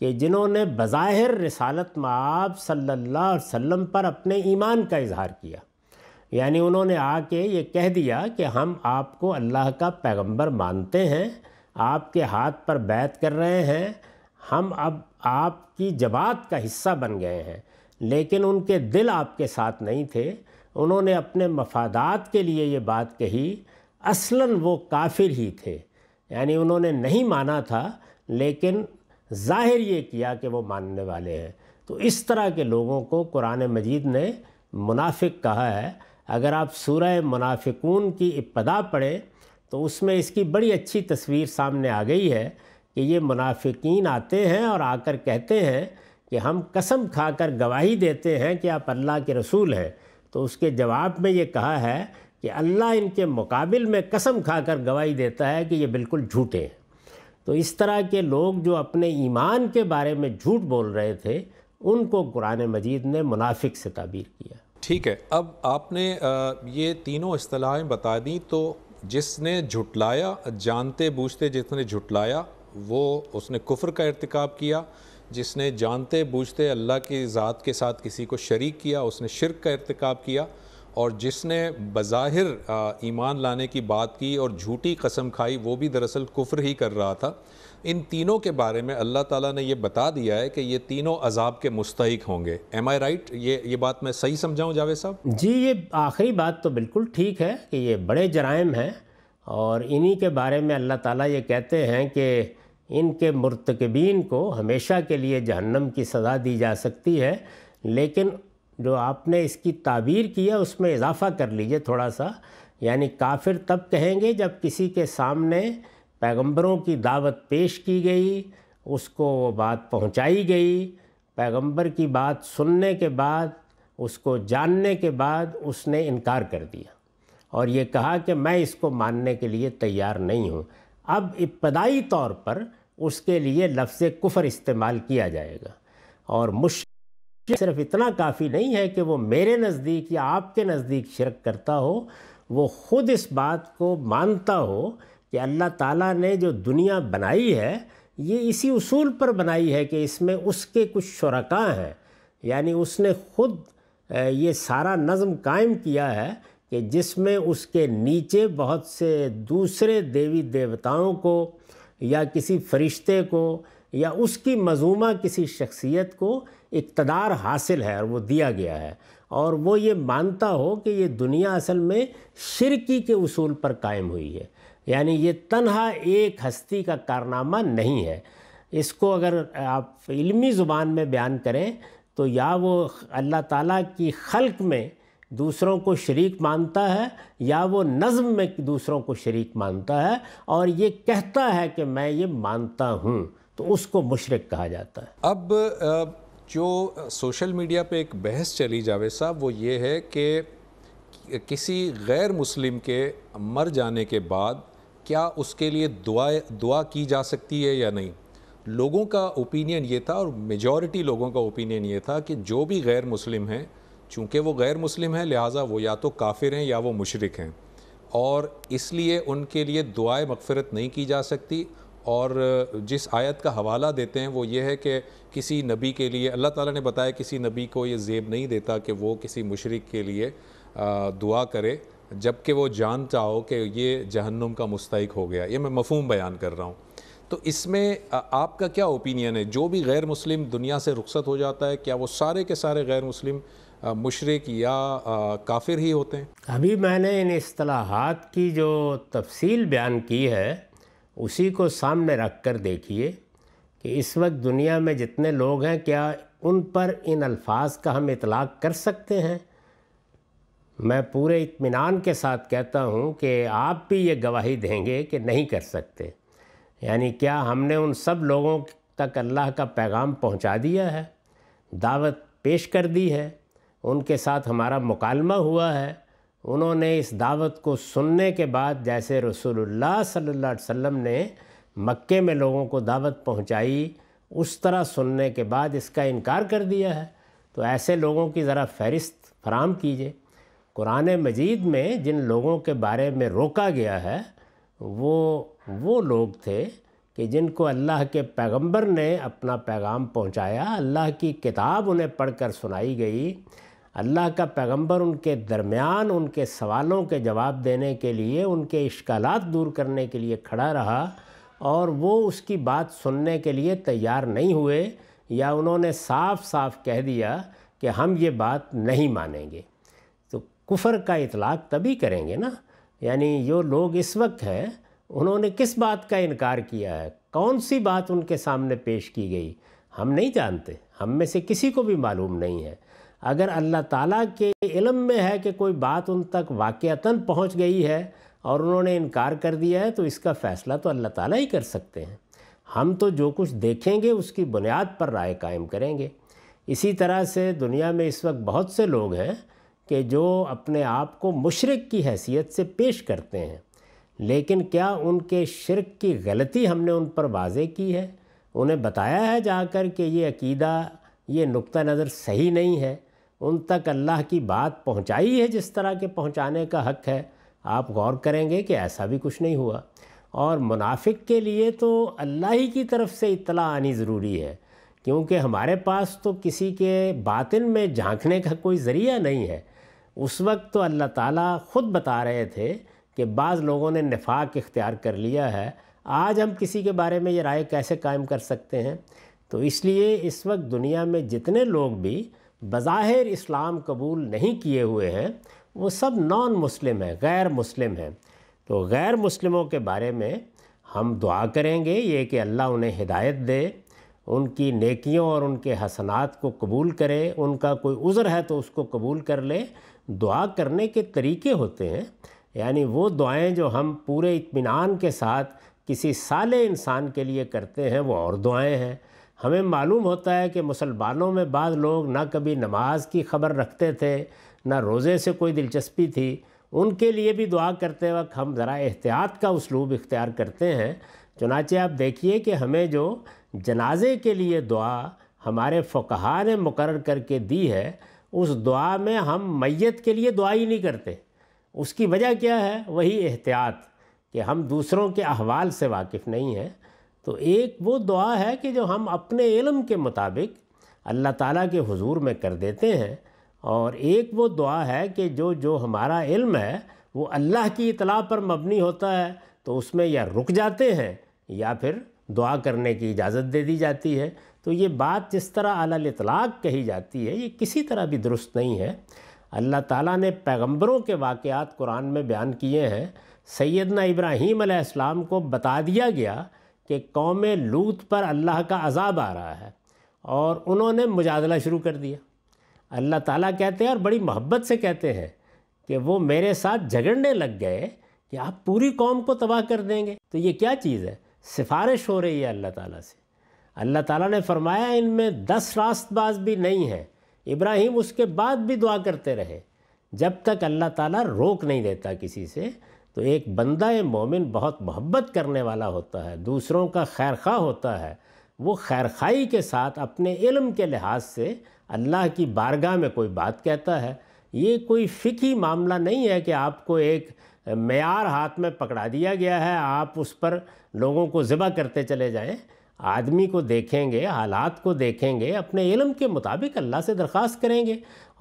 कि जिन्होंने बज़ाहिर रसालत माब सल्लल्लाहु अलैहि वसल्लम पर अपने ईमान का इजहार किया यानी उन्होंने आके ये कह दिया कि हम आपको अल्लाह का पैगंबर मानते हैं आपके हाथ पर बैत कर रहे हैं हम अब आपकी जमात का हिस्सा बन गए हैं लेकिन उनके दिल आपके साथ नहीं थे उन्होंने अपने मफादात के लिए ये बात कही असलन वो काफिर ही थे यानी उन्होंने नहीं माना था लेकिन जाहिर ये किया कि वो मानने वाले हैं तो इस तरह के लोगों को कुरान मजीद ने मुनाफिक कहा है अगर आप सूरह मुनाफिकून की इब्तदा पढ़ें तो उसमें इसकी बड़ी अच्छी तस्वीर सामने आ गई है कि ये मुनाफिकीन आते हैं और आकर कहते हैं कि हम कसम खाकर गवाही देते हैं कि आप अल्लाह के रसूल हैं तो उसके जवाब में ये कहा है कि अल्लाह इनके मुकाबिल में कसम खाकर गवाही देता है कि ये बिल्कुल झूठे हैं तो इस तरह के लोग जो अपने ईमान के बारे में झूठ बोल रहे थे उनको कुरान मजीद ने मुनाफिक से ताबीर किया ठीक है अब आपने ये तीनों असलाहें बता दी तो जिसने झुटलाया जानते बूझते जिसने झुटलाया वो उसने कुफर का इरतकब किया जिसने जानते बूझते अल्लाह की ज़ात के साथ किसी को शरीक किया उसने शिरक का irतकब किया और जिसने बज़ाहिर ईमान लाने की बात की और झूठी कसम खाई वो भी दरअसल कुफ्र ही कर रहा था इन तीनों के बारे में अल्लाह ताला ने ये बता दिया है कि ये तीनों अजाब के मुस्तक होंगे एम आई राइट ये ये बात मैं सही समझाऊँ जावेद साहब जी ये आखिरी बात तो बिल्कुल ठीक है कि ये बड़े जराइम हैं और इन्हीं के बारे में अल्लाह ताला ये कहते हैं कि इनके मुर्तकबीन को हमेशा के लिए जहन्नम की सज़ा दी जा सकती है लेकिन जो आपने इसकी ताबीर की है उसमें इजाफ़ा कर लीजिए थोड़ा सा यानी काफिर तब कहेंगे जब किसी के सामने पैगंबरों की दावत पेश की गई उसको वो बात पहुंचाई गई पैगंबर की बात सुनने के बाद उसको जानने के बाद उसने इनकार कर दिया और ये कहा कि मैं इसको मानने के लिए तैयार नहीं हूँ अब इब्तदाई तौर पर उसके लिए लफ्ज़ कुफर इस्तेमाल किया जाएगा और मुश सिर्फ इतना काफ़ी नहीं है कि वो मेरे नज़दीक या आपके नज़दीक शिरक करता हो वो ख़ुद इस बात को मानता हो कि अल्लाह ताला ने जो दुनिया बनाई है ये इसी उसूल पर बनाई है कि इसमें उसके कुछ शुरा हैं यानी उसने ख़ुद ये सारा नज़म कायम किया है कि जिसमें उसके नीचे बहुत से दूसरे देवी देवताओं को या किसी फरिश्ते को या उसकी मजूमा किसी शख्सियत को इकतदार हासिल है और वो दिया गया है और वो ये मानता हो कि ये दुनिया असल में शिरकी के उसूल पर कायम हुई है यानी ये तनहा एक हस्ती का कारनामा नहीं है इसको अगर आप इल्मी ज़ुबान में बयान करें तो या वो अल्लाह ताला की खल्क में दूसरों को शरीक मानता है या वो नज़म में दूसरों को शरीक मानता है और ये कहता है कि मैं ये मानता हूँ तो उसको मुशरक कहा जाता है अब जो सोशल मीडिया पे एक बहस चली जावे साहब वो ये है कि किसी गैर मुस्लिम के मर जाने के बाद क्या उसके लिए दुआ दुआ की जा सकती है या नहीं लोगों का ओपिनियन ये था और मेजॉरिटी लोगों का ओपिनियन ये था कि जो भी गैर मुस्लिम हैं चूँकि वो गैर मुस्लिम हैं लिहाजा वो या तो काफिर हैं या वो मुशरक हैं और इसलिए उनके लिए दुआ मगफ़रत नहीं की जा सकती और जिस आयत का हवाला देते हैं वो ये है कि किसी नबी के लिए अल्लाह ताला ने बताया किसी नबी को ये जेब नहीं देता कि वो किसी मशरक के लिए दुआ करे जबकि वो जानता हो कि ये जहन्नुम का मुस्तक हो गया ये मैं मफहम बयान कर रहा हूँ तो इसमें आपका क्या ओपिनियन है जो भी गैर मुस्लिम दुनिया से रुखसत हो जाता है क्या वो सारे के सारे गैर मुस्लिम मुशरक या काफिर ही होते हैं अभी मैंने इन असलाहत की जो तफसील बयान की है उसी को सामने रख कर देखिए कि इस वक्त दुनिया में जितने लोग हैं क्या उन पर इन अल्फाज का हम इतलाक़ कर सकते हैं मैं पूरे इत्मीनान के साथ कहता हूँ कि आप भी ये गवाही देंगे कि नहीं कर सकते यानी क्या हमने उन सब लोगों तक अल्लाह का पैगाम पहुँचा दिया है दावत पेश कर दी है उनके साथ हमारा मुकालमा हुआ है उन्होंने इस दावत को सुनने के बाद जैसे रसूलुल्लाह सल्लल्लाहु अलैहि वसल्लम ने मक्के में लोगों को दावत पहुंचाई उस तरह सुनने के बाद इसका इनकार कर दिया है तो ऐसे लोगों की ज़रा फहरिस्त फराम कीजिए कुरान मजीद में जिन लोगों के बारे में रोका गया है वो वो लोग थे कि जिनको अल्लाह के पैगंबर ने अपना पैगाम पहुंचाया अल्लाह की किताब उन्हें पढ़कर सुनाई गई अल्लाह का पैगंबर उनके दरमियान उनके सवालों के जवाब देने के लिए उनके इश्काल दूर करने के लिए खड़ा रहा और वो उसकी बात सुनने के लिए तैयार नहीं हुए या उन्होंने साफ साफ कह दिया कि हम ये बात नहीं मानेंगे तो कुफर का इतलाक़ तभी करेंगे ना यानी जो लोग इस वक्त है उन्होंने किस बात का इनकार किया है कौन सी बात उनके सामने पेश की गई हम नहीं जानते हम में से किसी को भी मालूम नहीं है अगर अल्लाह ताला के इलम में है कि कोई बात उन तक वाक़ता पहुंच गई है और उन्होंने इनकार कर दिया है तो इसका फ़ैसला तो अल्लाह ताला ही कर सकते हैं हम तो जो कुछ देखेंगे उसकी बुनियाद पर राय कायम करेंगे इसी तरह से दुनिया में इस वक्त बहुत से लोग हैं कि जो अपने आप को मशरक की हैसियत से पेश करते हैं लेकिन क्या उनके शिरक की गलती हमने उन पर वाजे की है उन्हें बताया है जाकर कि ये अकीदा ये नुक़ नज़र सही नहीं है उन तक अल्लाह की बात पहुंचाई है जिस तरह के पहुंचाने का हक है आप गौर करेंगे कि ऐसा भी कुछ नहीं हुआ और मुनाफिक के लिए तो अल्लाह ही की तरफ से इतला आनी ज़रूरी है क्योंकि हमारे पास तो किसी के बातिन में झांकने का कोई ज़रिया नहीं है उस वक्त तो अल्लाह ताला ख़ुद बता रहे थे कि बाज़ लोगों ने नफाक इख्तियार कर लिया है आज हम किसी के बारे में ये राय कैसे कायम कर सकते हैं तो इसलिए इस वक्त दुनिया में जितने लोग भी बज़ाहिर इस्लाम कबूल नहीं किए हुए हैं वो सब नॉन मुस्लिम हैं गैर मुस्लिम हैं तो गैर मुस्लिमों के बारे में हम दुआ करेंगे ये कि अल्लाह उन्हें हिदायत दे उनकी नेकियों और उनके हसनात को कबूल करे उनका कोई उज़र है तो उसको कबूल कर ले दुआ करने के तरीके होते हैं यानी वो दुआएं जो हम पूरे इत्मीनान के साथ किसी साले इंसान के लिए करते हैं वो और दुआएं हैं हमें मालूम होता है कि मुसलमानों में बाद लोग ना कभी नमाज की खबर रखते थे ना रोज़े से कोई दिलचस्पी थी उनके लिए भी दुआ करते वक्त हम ज़रा एहतियात का उसलूब इख्तियार करते हैं चुनाचे आप देखिए कि हमें जो जनाजे के लिए दुआ हमारे फ़कहा ने मुकर करके दी है उस दुआ में हम मैत के लिए दुआ ही नहीं करते उसकी वजह क्या है वही एहतियात कि हम दूसरों के अहवाल से वाकिफ़ नहीं हैं तो एक वो दुआ है कि जो हम अपने इलम के मुताबिक अल्लाह ताला के हुजूर में कर देते हैं और एक वो दुआ है कि जो जो हमारा इल्म है वो अल्लाह की इतला पर मबनी होता है तो उसमें या रुक जाते हैं या फिर दुआ करने की इजाज़त दे दी जाती है तो ये बात जिस तरह अल कही जाती है ये किसी तरह भी दुरुस्त नहीं है अल्लाह ताला ने पैगंबरों के वाक़ात कुरान में बयान किए हैं सैदना इब्राहीम को बता दिया गया कि कौम लूत पर अल्लाह का अजाब आ रहा है और उन्होंने मुजादला शुरू कर दिया अल्लाह ताला कहते हैं और बड़ी मोहब्बत से कहते हैं कि वो मेरे साथ झगड़ने लग गए कि आप पूरी कौम को तबाह कर देंगे तो ये क्या चीज़ है सिफारिश हो रही है अल्लाह ताला से अल्लाह ताला ने फरमाया इनमें दस रास्त बाज भी नहीं है इब्राहिम उसके बाद भी दुआ करते रहे जब तक अल्लाह ताला रोक नहीं देता किसी से तो एक बंदा मोमिन बहुत मोहब्बत करने वाला होता है दूसरों का खैर खा होता है वो खैर खाई के साथ अपने इल्म के लिहाज से अल्लाह की बारगाह में कोई बात कहता है ये कोई फ़िकी मामला नहीं है कि आपको एक मैार हाथ में पकड़ा दिया गया है आप उस पर लोगों को ज़िबा करते चले जाएं आदमी को देखेंगे हालात को देखेंगे अपने इलम के मुताबिक अल्लाह से दरख्वास्त करेंगे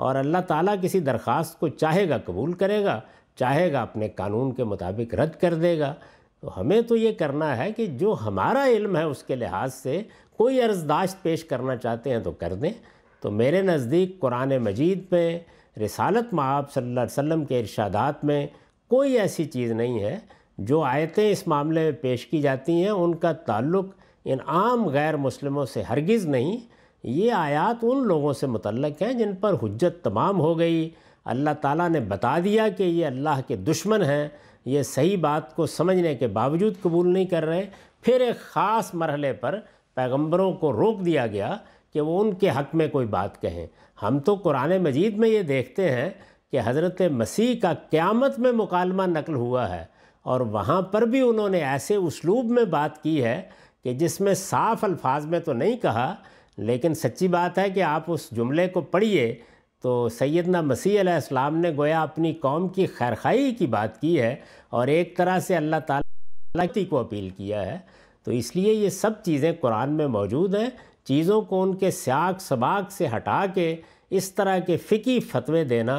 और अल्लाह ताला किसी दरख्वास्त को चाहेगा कबूल करेगा चाहेगा अपने कानून के मुताबिक रद्द कर देगा तो हमें तो ये करना है कि जो हमारा इल्म है उसके लिहाज से कोई अर्जदाश्त पेश करना चाहते हैं तो कर दें तो मेरे नज़दीक कुरान मजीद में रिसालत महाब सल्ला वसम के इर्शादात में कोई ऐसी चीज़ नहीं है जो आयतें इस मामले में पेश की जाती हैं उनका ताल्लुक इन आम गैर मुस्लिमों से हरगिज़ नहीं ये आयात उन लोगों से मुतलक हैं जिन पर हजत तमाम हो गई अल्लाह ताला ने बता दिया कि ये अल्लाह के दुश्मन हैं ये सही बात को समझने के बावजूद कबूल नहीं कर रहे फिर एक ख़ास मरहले पर पैगंबरों को रोक दिया गया कि वो उनके हक में कोई बात कहें हम तो कुरान मजीद में ये देखते हैं कि हज़रत मसीह का क़्यामत में मुकालमा नकल हुआ है और वहाँ पर भी उन्होंने ऐसे उसलूब में बात की है कि जिसमें साफ अल्फाज में तो नहीं कहा लेकिन सच्ची बात है कि आप उस जुमले को पढ़िए तो सैदना मसीह अलैहिस्सलाम ने गोया अपनी कौम की खैरखाई की बात की है और एक तरह से अल्लाह ताला को अपील किया है तो इसलिए ये सब चीज़ें कुरान में मौजूद हैं चीज़ों को उनके स्याक सबाक से हटा के इस तरह के फ़िकी फतवे देना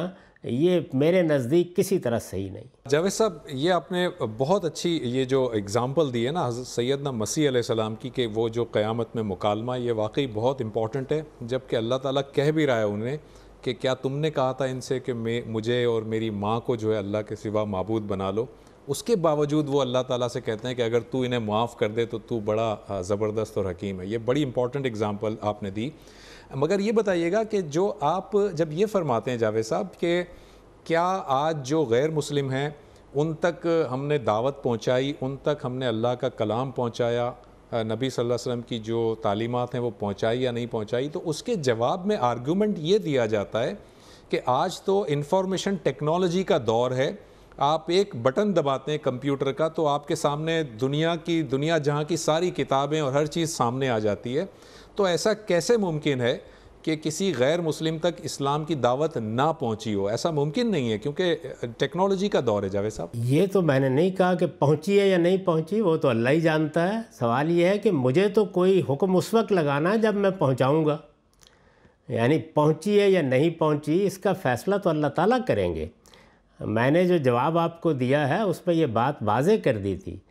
ये मेरे नज़दीक किसी तरह सही नहीं जावेद साहब ये आपने बहुत अच्छी ये जो एग्ज़ाम्पल दी है ना सैदना मसीह सलाम की कि वो जो क़यामत में मुकालमा ये वाकई बहुत इंपॉर्टेंट है जबकि अल्लाह ताला कह भी रहा है उन्हें कि क्या तुमने कहा था इनसे कि मैं मुझे और मेरी माँ को जो है अल्लाह के सिवा मबूद बना लो उसके बावजूद वो अल्लाह ताला से कहते हैं कि अगर तू इन्हें माफ़ कर दे तो तू बड़ा ज़बरदस्त और हकीम है ये बड़ी इंपॉर्टेंट एग्ज़ाम्पल आपने दी मगर ये बताइएगा कि जो आप जब ये फरमाते हैं जावेद साहब कि क्या आज जो गैर मुस्लिम हैं उन तक हमने दावत पहुंचाई उन तक हमने अल्लाह का कलाम पहुंचाया नबी सल्लल्लाहु अलैहि वसल्लम की जो तालीमत हैं वो पहुंचाई या नहीं पहुंचाई तो उसके जवाब में आर्गूमेंट ये दिया जाता है कि आज तो इन्फॉर्मेशन टेक्नोलॉजी का दौर है आप एक बटन दबाते हैं कंप्यूटर का तो आपके सामने दुनिया की दुनिया जहाँ की सारी किताबें और हर चीज़ सामने आ जाती है तो ऐसा कैसे मुमकिन है कि किसी गैर मुस्लिम तक इस्लाम की दावत ना पहुंची हो ऐसा मुमकिन नहीं है क्योंकि टेक्नोलॉजी का दौर है जावेद साहब ये तो मैंने नहीं कहा कि पहुंची है या नहीं पहुंची वो तो अल्लाह ही जानता है सवाल ये है कि मुझे तो कोई हुक्म उस वक्त लगाना है जब मैं पहुँचाऊँगा यानी पहुंची है या नहीं पहुँची इसका फ़ैसला तो अल्लाह ताली करेंगे मैंने जो जवाब आपको दिया है उस पर यह बात वाजे कर दी थी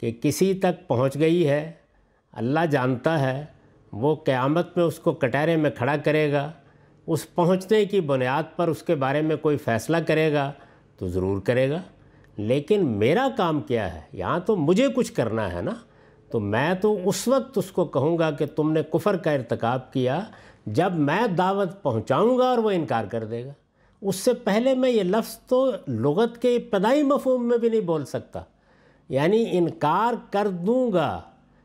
कि किसी तक पहुँच गई है अल्लाह जानता है वो क़यामत में उसको कटारे में खड़ा करेगा उस पहुंचने की बुनियाद पर उसके बारे में कोई फ़ैसला करेगा तो ज़रूर करेगा लेकिन मेरा काम क्या है यहाँ तो मुझे कुछ करना है ना तो मैं तो उस वक्त उसको कहूँगा कि तुमने कुफ़र का इरतकब किया जब मैं दावत पहुँचाऊँगा और वह इनकार कर देगा उससे पहले मैं ये लफ्ज़ तो लगत के इब्तदाई मफहम में भी नहीं बोल सकता यानी इनकार कर दूँगा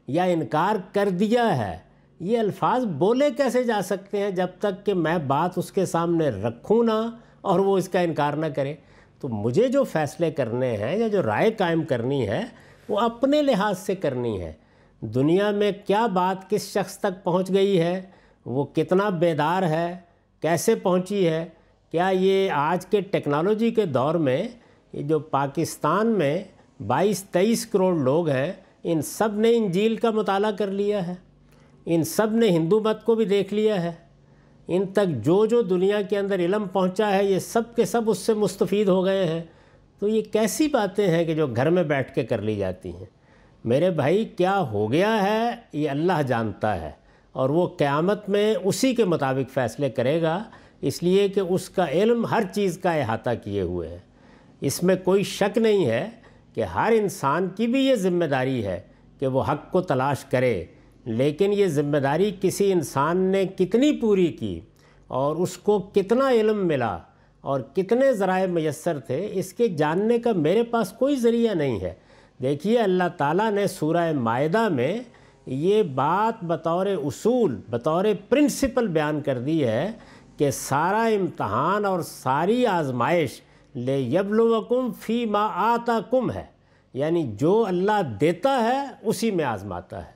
या इनकार कर दिया है ये अल्फाज बोले कैसे जा सकते हैं जब तक कि मैं बात उसके सामने रखूँ ना और वो इसका इनकार ना करे तो मुझे जो फ़ैसले करने हैं या जो राय कायम करनी है वो अपने लिहाज से करनी है दुनिया में क्या बात किस शख्स तक पहुंच गई है वो कितना बेदार है कैसे पहुंची है क्या ये आज के टेक्नोलॉजी के दौर में ये जो पाकिस्तान में 22-23 करोड़ लोग हैं इन सब ने इंजील का मुताला कर लिया है इन सब ने हिंदू मत को भी देख लिया है इन तक जो जो दुनिया के अंदर इलम पहुंचा है ये सब के सब उससे मुस्तफ़ हो गए हैं तो ये कैसी बातें हैं कि जो घर में बैठ के कर ली जाती हैं मेरे भाई क्या हो गया है ये अल्लाह जानता है और वो क़्यामत में उसी के मुताबिक फ़ैसले करेगा इसलिए कि उसका इल्म हर चीज़ का अहाता किए हुए है इसमें कोई शक नहीं है कि हर इंसान की भी ये जिम्मेदारी है कि वो हक़ को तलाश करे लेकिन ये ज़िम्मेदारी किसी इंसान ने कितनी पूरी की और उसको कितना इलम मिला और कितने ज़राए मैसर थे इसके जानने का मेरे पास कोई ज़रिया नहीं है देखिए अल्लाह ताला ने सूर मायदा में ये बात बतौर उसूल बतौर प्रिंसिपल बयान कर दी है कि सारा इम्तहान और सारी आजमाइश ले यबलवकुम फ़ी मा आता कुम है यानी जो अल्लाह देता है उसी में आजमाता है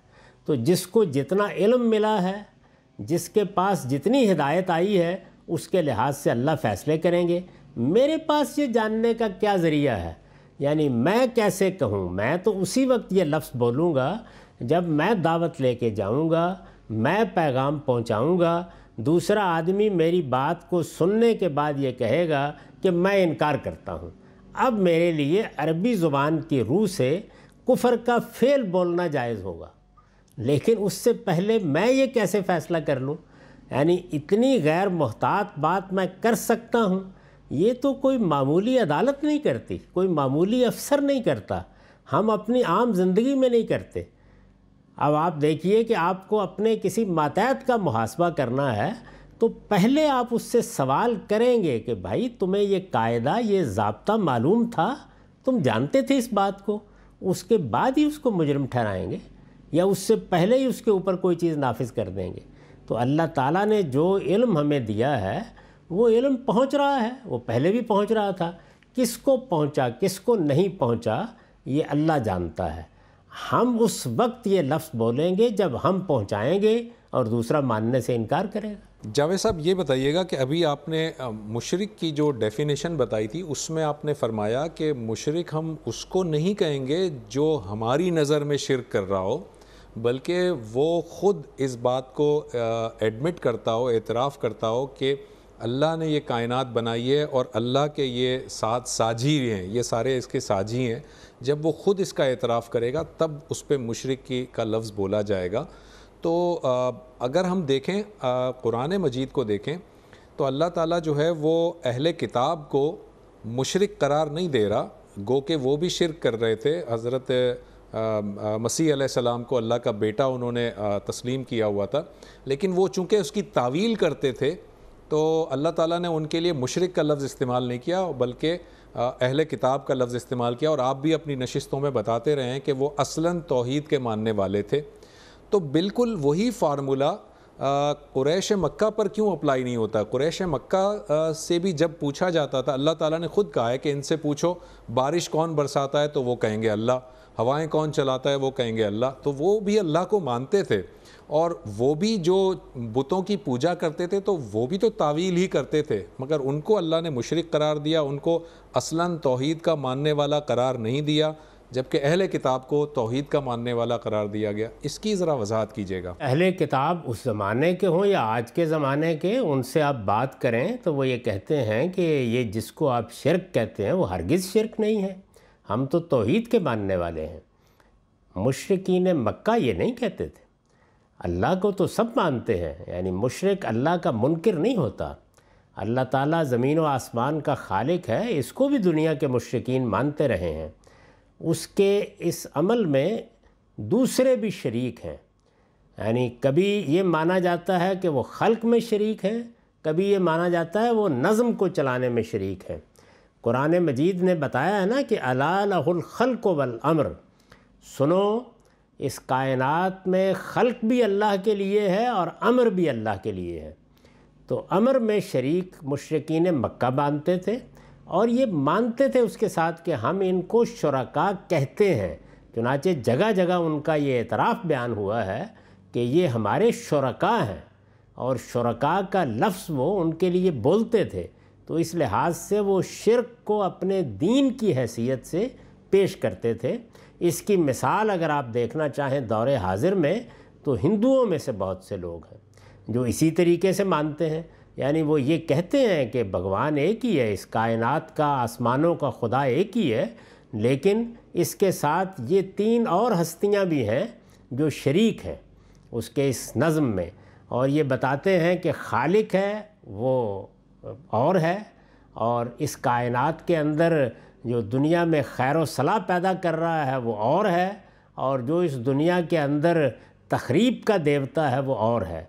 तो जिसको जितना इलम मिला है जिसके पास जितनी हिदायत आई है उसके लिहाज से अल्लाह फ़ैसले करेंगे मेरे पास ये जानने का क्या ज़रिया है यानी मैं कैसे कहूँ मैं तो उसी वक्त ये लफ्ज़ बोलूँगा जब मैं दावत लेके जाऊँगा मैं पैगाम पहुँचाऊँगा दूसरा आदमी मेरी बात को सुनने के बाद ये कहेगा कि मैं इनकार करता हूँ अब मेरे लिए अरबी ज़ुबान की रूह से कुफ़र का फेल बोलना जायज़ होगा लेकिन उससे पहले मैं ये कैसे फ़ैसला कर लूँ यानी इतनी गैर मोहतात बात मैं कर सकता हूँ ये तो कोई मामूली अदालत नहीं करती कोई मामूली अफसर नहीं करता हम अपनी आम जिंदगी में नहीं करते अब आप देखिए कि आपको अपने किसी मातहत का मुहासबा करना है तो पहले आप उससे सवाल करेंगे कि भाई तुम्हें ये कायदा ये जबता मालूम था तुम जानते थे इस बात को उसके बाद ही उसको मुजरम ठहराएंगे या उससे पहले ही उसके ऊपर कोई चीज़ नाफिज कर देंगे तो अल्लाह ताला ने जो इल्म हमें दिया है वो इल्म पहुंच रहा है वो पहले भी पहुंच रहा था किसको पहुंचा किसको नहीं पहुंचा ये अल्लाह जानता है हम उस वक्त ये लफ्ज़ बोलेंगे जब हम पहुंचाएंगे और दूसरा मानने से इनकार करेगा जावेद साहब ये बताइएगा कि अभी आपने मुशरक की जो डेफिनेशन बताई थी उसमें आपने फरमाया कि मुशरक हम उसको नहीं कहेंगे जो हमारी नज़र में शिरक कर रहा हो बल्कि वो ख़ुद इस बात को एडमिट करता हो एतराफ़ करता हो कि अल्लाह ने ये कायनात बनाई है और अल्लाह के ये साथ साझी हैं ये सारे इसके साझी हैं जब वो ख़ुद इसका एतराफ़ करेगा तब उस पर मशरक़ की का लफ्ज़ बोला जाएगा तो अगर हम देखें कुरान मजीद को देखें तो अल्लाह ताला जो है वो अहल किताब को मशरक करार नहीं दे रहा गो के वो भी शिरक कर रहे थे हज़रत मसीह सलाम को अल्लाह का बेटा उन्होंने तस्लीम किया हुआ था लेकिन वो चूँकि उसकी तावील करते थे तो अल्लाह ताला ने उनके लिए मुशरक का लफ्ज़ इस्तेमाल नहीं किया बल्कि अहल किताब का लफ्ज़ इस्तेमाल किया और आप भी अपनी नशस्तों में बताते रहे हैं कि वो असला तोहद के मानने वाले थे तो बिल्कुल वही फार्मूला क्रैश मक्का पर क्यों अप्लाई नहीं होता क्रैश मक्का से भी जब पूछा जाता था अल्लाह ताला ने ख़ुद कहा है कि इनसे पूछो बारिश कौन बरसाता है तो वो कहेंगे अल्लाह हवाएं कौन चलाता है वो कहेंगे अल्लाह तो वो भी अल्लाह को मानते थे और वो भी जो बुतों की पूजा करते थे तो वो भी तो तावील ही करते थे मगर उनको अल्लाह ने मुशरक करार दिया उनको असलन तोहद का मानने वाला करार नहीं दिया जबकि अहल किताब को तोहद का मानने वाला करार दिया गया इसकी ज़रा वजाहत कीजिएगा अहल किताब उस ज़माने के हों या आज के ज़माने के उनसे आप बात करें तो वो ये कहते हैं कि ये जिसको आप शिरक कहते हैं वो हरगिज़ शिरक नहीं है हम तो तोहीद के मानने वाले हैं मुशरकिन मक्का ये नहीं कहते थे अल्लाह को तो सब मानते हैं यानी मुशरक अल्लाह का मुनकर नहीं होता अल्लाह ताला ज़मीन व आसमान का खालिक है इसको भी दुनिया के मुशरकिन मानते रहे हैं उसके इस अमल में दूसरे भी शरीक हैं यानी कभी ये माना जाता है कि वो खल्क में शरीक हैं कभी ये माना जाता है वो नज़म को चलाने में शरीक हैं कुरान मजीद ने बताया है ना कि अलाखल वल अमर सुनो इस कायनात में खल्क भी अल्लाह के लिए है और अमर भी अल्लाह के लिए है तो अमर में शरीक मशरकिन मक्का बांधते थे और ये मानते थे उसके साथ कि हम इनको शुरा कहते हैं चुनाचे जगह जगह उनका ये एतराफ़ बयान हुआ है कि ये हमारे शुरा हैं और शुरा का लफ्स वो उनके लिए बोलते थे तो इस लिहाज से वो शिरक को अपने दीन की हैसियत से पेश करते थे इसकी मिसाल अगर आप देखना चाहें दौर हाजिर में तो हिंदुओं में से बहुत से लोग हैं जो इसी तरीके से मानते हैं यानी वो ये कहते हैं कि भगवान एक ही है इस कायनात का आसमानों का खुदा एक ही है लेकिन इसके साथ ये तीन और हस्तियां भी हैं जो शरीक हैं उसके इस नज़म में और ये बताते हैं कि खालिक है वो और है और इस कायनात के अंदर जो दुनिया में खैर सलाह पैदा कर रहा है वो और है और जो इस दुनिया के अंदर तखरीब का देवता है वो और है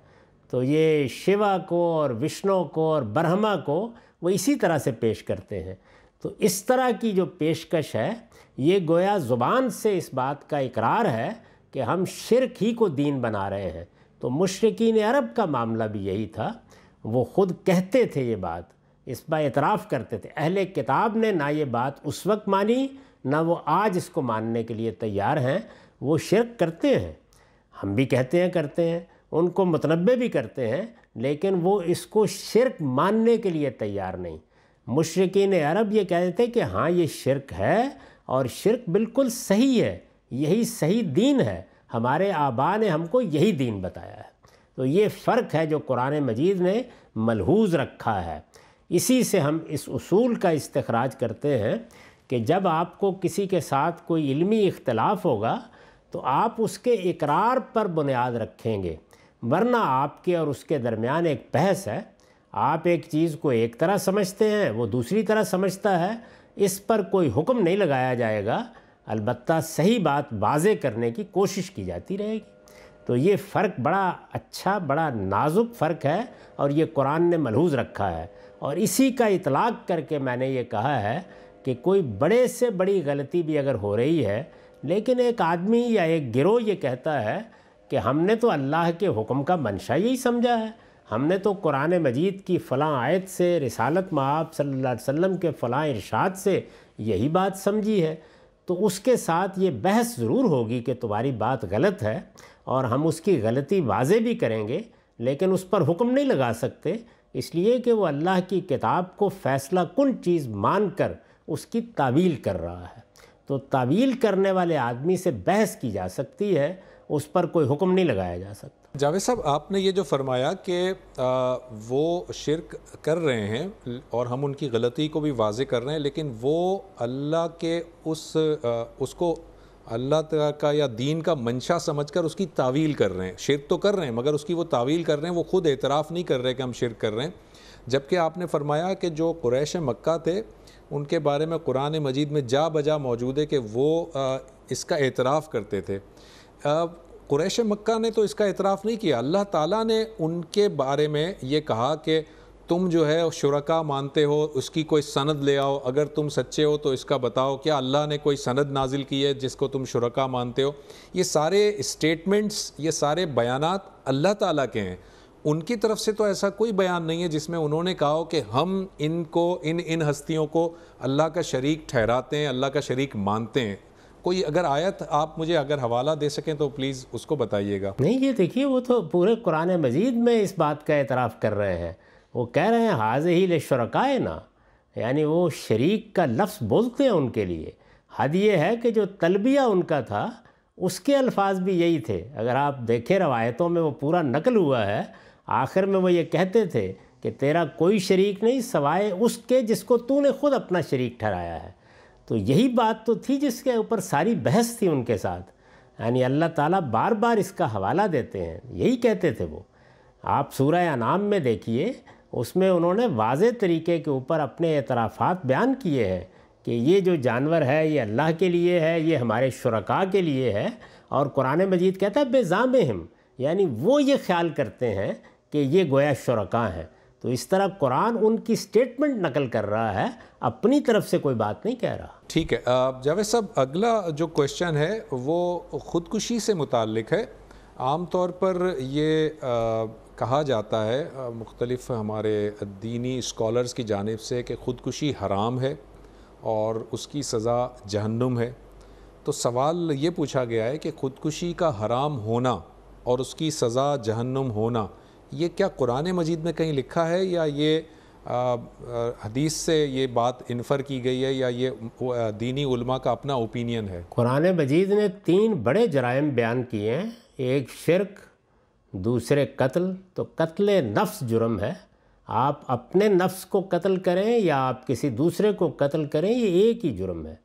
तो ये शिवा को और विष्णु को और ब्रह्मा को वो इसी तरह से पेश करते हैं तो इस तरह की जो पेशकश है ये गोया ज़ुबान से इस बात का इकरार है कि हम शिरक ही को दीन बना रहे हैं तो मशरकिन अरब का मामला भी यही था वो ख़ुद कहते थे ये बात इस पर इतराफ़ करते थे अहले किताब ने ना ये बात उस वक्त मानी ना वो आज इसको मानने के लिए तैयार हैं वो शिरक करते हैं हम भी कहते हैं करते हैं उनको मतनबे भी करते हैं लेकिन वो इसको शिरक मानने के लिए तैयार नहीं मुशरकिन अरब ये कहते थे कि हाँ ये शिरक है और शिरक बिल्कुल सही है यही सही दीन है हमारे आबा ने हमको यही दीन बताया है तो ये फ़र्क है जो कुरान मजीद ने मलहूज रखा है इसी से हम इस उसूल का इस्तराज करते हैं कि जब आपको किसी के साथ कोई इल्मी इख्तलाफ होगा तो आप उसके इकरार पर बुनियाद रखेंगे वरना आपके और उसके दरमियान एक बहस है आप एक चीज़ को एक तरह समझते हैं वो दूसरी तरह समझता है इस पर कोई हुक्म नहीं लगाया जाएगा अलबत् सही बात वाजे करने की कोशिश की जाती रहेगी तो ये फ़र्क बड़ा अच्छा बड़ा नाजुक फ़र्क है और ये कुरान ने मलहूज रखा है और इसी का इतलाक़ करके मैंने ये कहा है कि कोई बड़े से बड़ी गलती भी अगर हो रही है लेकिन एक आदमी या एक गिरोह ये कहता है कि हमने तो अल्लाह के हुक्म का मंशा यही समझा है हमने तो कुरान मजीद की फ़लाँ आयत से रिसालत माब सल्ला वसम के फ़लाँ इरशाद से यही बात समझी है तो उसके साथ ये बहस ज़रूर होगी कि तुम्हारी बात गलत है और हम उसकी गलती वाजे भी करेंगे लेकिन उस पर हुक्म नहीं लगा सकते इसलिए कि वो अल्लाह की किताब को फ़ैसला कुन चीज़ मान कर उसकी तावील कर रहा है तो तावील करने वाले आदमी से बहस की जा सकती है उस पर कोई हुक्म नहीं लगाया जा सकता जावेद साहब आपने ये जो फरमाया कि वो शिरक कर रहे हैं और हम उनकी गलती को भी वाजे कर रहे हैं लेकिन वो अल्लाह के उस आ, उसको अल्लाह का या दीन का मंशा समझकर उसकी तावील कर रहे हैं शिरक तो कर रहे हैं मगर उसकी वो तावील कर रहे हैं वो खुद एतराफ़ नहीं कर रहे कि हम शिरक कर रहे हैं जबकि आपने फरमाया कि जो क्रैश मक्का थे उनके बारे में कुरान मजीद में जा बजा मौजूद है कि वो आ, इसका एतराफ़ करते थे अब कुरैश मक्का ने तो इसका इतराफ़ नहीं किया अल्लाह ताला ने उनके बारे में ये कहा कि तुम जो है शुरका मानते हो उसकी कोई सनद ले आओ अगर तुम सच्चे हो तो इसका बताओ क्या अल्लाह ने कोई सनद नाजिल की है जिसको तुम शुरका मानते हो ये सारे स्टेटमेंट्स ये सारे बयान अल्लाह ताला के हैं उनकी तरफ से तो ऐसा कोई बयान नहीं है जिसमें उन्होंने कहा हो कि हम इनको इन इन हस्तियों को अल्लाह का शरीक ठहराते हैं अल्लाह का शरीक मानते हैं कोई अगर आयत आप मुझे अगर हवाला दे सकें तो प्लीज़ उसको बताइएगा नहीं ये देखिए वो तो पूरे कुरान मजीद में इस बात का एतराफ़ कर रहे हैं वो कह रहे हैं हाज ही ले शरकाए ना यानी वो शरीक का लफ्ज़ बोलते हैं उनके लिए हद ये है कि जो तलबिया उनका था उसके अल्फाज भी यही थे अगर आप देखें रवायतों में वो पूरा नकल हुआ है आखिर में वो ये कहते थे कि तेरा कोई शरीक नहीं सवाए उसके जिसको तूने खुद अपना शरीक ठहराया है तो यही बात तो थी जिसके ऊपर सारी बहस थी उनके साथ यानी अल्लाह ताला बार बार इसका हवाला देते हैं यही कहते थे वो आप सूरह अनाम में देखिए उसमें उन्होंने वाज तरीके के ऊपर अपने एतराफ़ात बयान किए हैं कि ये जो जानवर है ये अल्लाह के लिए है ये हमारे शुरा के लिए है और कुरान मजीद कहता है बेजाम यानी वो ये ख्याल करते हैं कि ये गोया शुरा हैं तो इस तरह कुरान उनकी स्टेटमेंट नकल कर रहा है अपनी तरफ से कोई बात नहीं कह रहा ठीक है जावेद साहब अगला जो क्वेश्चन है वो ख़ुदकुशी से मुतक है आम तौर पर ये आ, कहा जाता है मुख्तलिफ़ हमारे दीनी स्कॉलर्स की जानब से कि ख़ुदकुशी हराम है और उसकी सज़ा जहन्नुम है तो सवाल ये पूछा गया है कि ख़ुदकुशी का हराम होना और उसकी सज़ा जहन्नुम होना ये क्या कुरान मजीद में कहीं लिखा है या ये हदीस से ये बात इन्फर की गई है या ये दीनी उलमा का अपना ओपिनियन है कुरान मजीद ने तीन बड़े जराइम बयान किए हैं एक शिरक दूसरे कत्ल तो कत्ल नफ्स जुर्म है आप अपने नफ्स को कत्ल करें या आप किसी दूसरे को कत्ल करें ये एक ही जुर्म है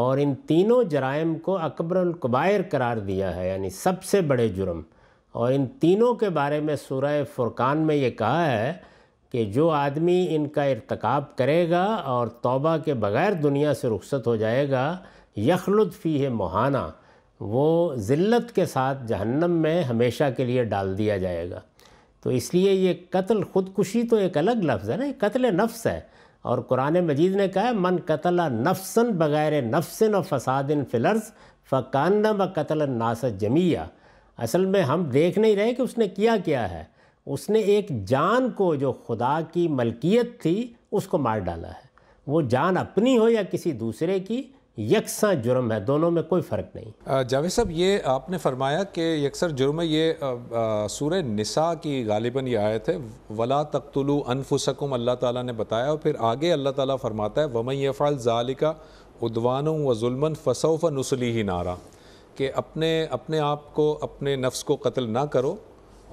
और इन तीनों जराइम को अकबर कबायर करार दिया है यानी सबसे बड़े जुर्म और इन तीनों के बारे में सूरह फुरकान में ये कहा है कि जो आदमी इनका इरतकब करेगा और तौबा के बग़ैर दुनिया से रुखसत हो जाएगा यखलुफ़ी है मुहाना वो ज़िल्लत के साथ जहन्नम में हमेशा के लिए डाल दिया जाएगा तो इसलिए ये कत्ल ख़ुदकुशी तो एक अलग लफ्ज़ है ना ये कत्ल नफ्स है और कुरान मजीद ने कहा मन कतल नफसन बग़ैर नफसन व फसादिन फ़िलर्स फ़काना व कतल नास जमिया असल में हम देख नहीं रहे कि उसने किया क्या है उसने एक जान को जो खुदा की मलकियत थी उसको मार डाला है वो जान अपनी हो या किसी दूसरे की यकसा जुर्म है दोनों में कोई फ़र्क नहीं जावेद साहब ये आपने फरमाया कि यकसर जुर्म ये सूर्य निसा की गालिबन ये आयत है वला तख्तुलू अनफुसकुम अल्लाह ताला ने बताया और फिर आगे अल्लाह ताला फरमाता है वमय फ़ाल ज़ालिका उदवान व जुल्मन फ़सोफ नसली ही नारा कि अपने अपने आप को अपने नफ्स को कत्ल ना करो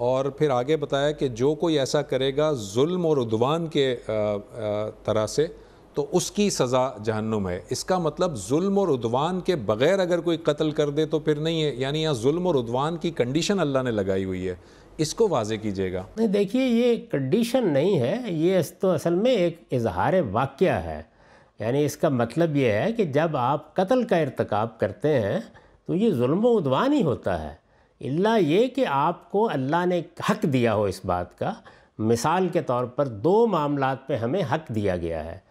और फिर आगे बताया कि जो कोई ऐसा करेगा जुल्म और उद्वान के तरह से तो उसकी सज़ा जहन्नुम है इसका मतलब जुल्म और उद्वान के बग़ैर अगर कोई कत्ल कर दे तो फिर नहीं है यानी यहाँ जुल्म और उद्वान की कंडीशन अल्लाह ने लगाई हुई है इसको वाजे कीजिएगा नहीं देखिए ये कंडीशन नहीं है ये तो असल में एक इजहार वाक़ है यानी इसका मतलब ये है कि जब आप कत्ल का इरतकब करते हैं तो ये जुल्म उदवान ही होता है इल्ला ये कि आपको अल्लाह ने हक दिया हो इस बात का मिसाल के तौर पर दो मामलों पे हमें हक दिया गया है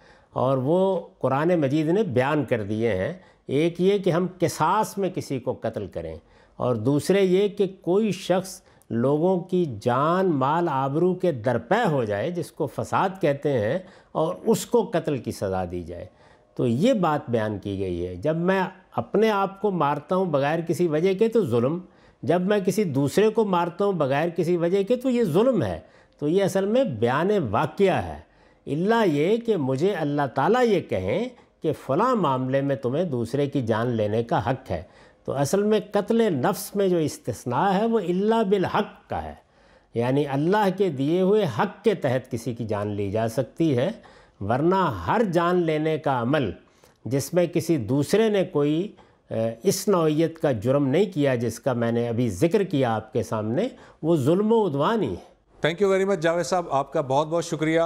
और वो कुरान मजीद ने बयान कर दिए हैं एक ये कि हम किसास में किसी को कत्ल करें और दूसरे ये कि कोई शख्स लोगों की जान माल आबरू के दरपय हो जाए जिसको फसाद कहते हैं और उसको कत्ल की सज़ा दी जाए तो ये बात बयान की गई है जब मैं अपने आप को मारता हूँ बग़ैर किसी वजह के तो जुल्म जब मैं किसी दूसरे को मारता हूँ बग़ैर किसी वजह के तो ये जुल्म है तो ये असल में बयान वाक़ है इल्ला ये कि मुझे अल्लाह ताला ये कहें कि फ़लाँ मामले में तुम्हें दूसरे की जान लेने का हक है तो असल में कत्ल नफ्स में जो इस्तना है वो इल्ला बिल हक का है यानी अल्लाह के दिए हुए हक के तहत किसी की जान ली जा सकती है वरना हर जान लेने का अमल जिसमें किसी दूसरे ने कोई इस नौीयत का जुर्म नहीं किया जिसका मैंने अभी जिक्र किया आपके सामने वो जुल्म उदवान ही है thank you very much Javed साहब आपका बहुत बहुत शुक्रिया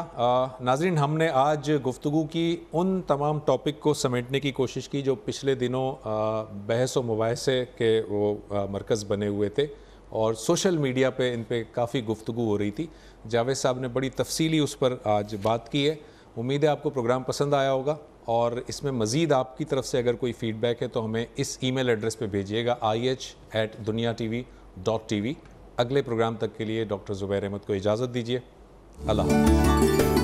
नाजरीन हमने आज गुफ्तु की उन तमाम टॉपिक को समेटने की कोशिश की जो पिछले दिनों बहस व मुबासे के वो मरकज़ बने हुए थे और सोशल मीडिया पे इन पे काफ़ी गुफ्तु हो रही थी जावेद साहब ने बड़ी तफसीली उस पर आज बात की है उम्मीद है आपको प्रोग्राम पसंद आया होगा और इसमें मज़ीद आपकी तरफ से अगर कोई फ़ीडबैक है तो हमें इस ईमेल एड्रेस पे भेजिएगा I H at Duniya T V dot T V अगले प्रोग्राम तक के लिए डॉक्टर ज़ुबैर अहमद को इजाज़त दीजिए अल्लाह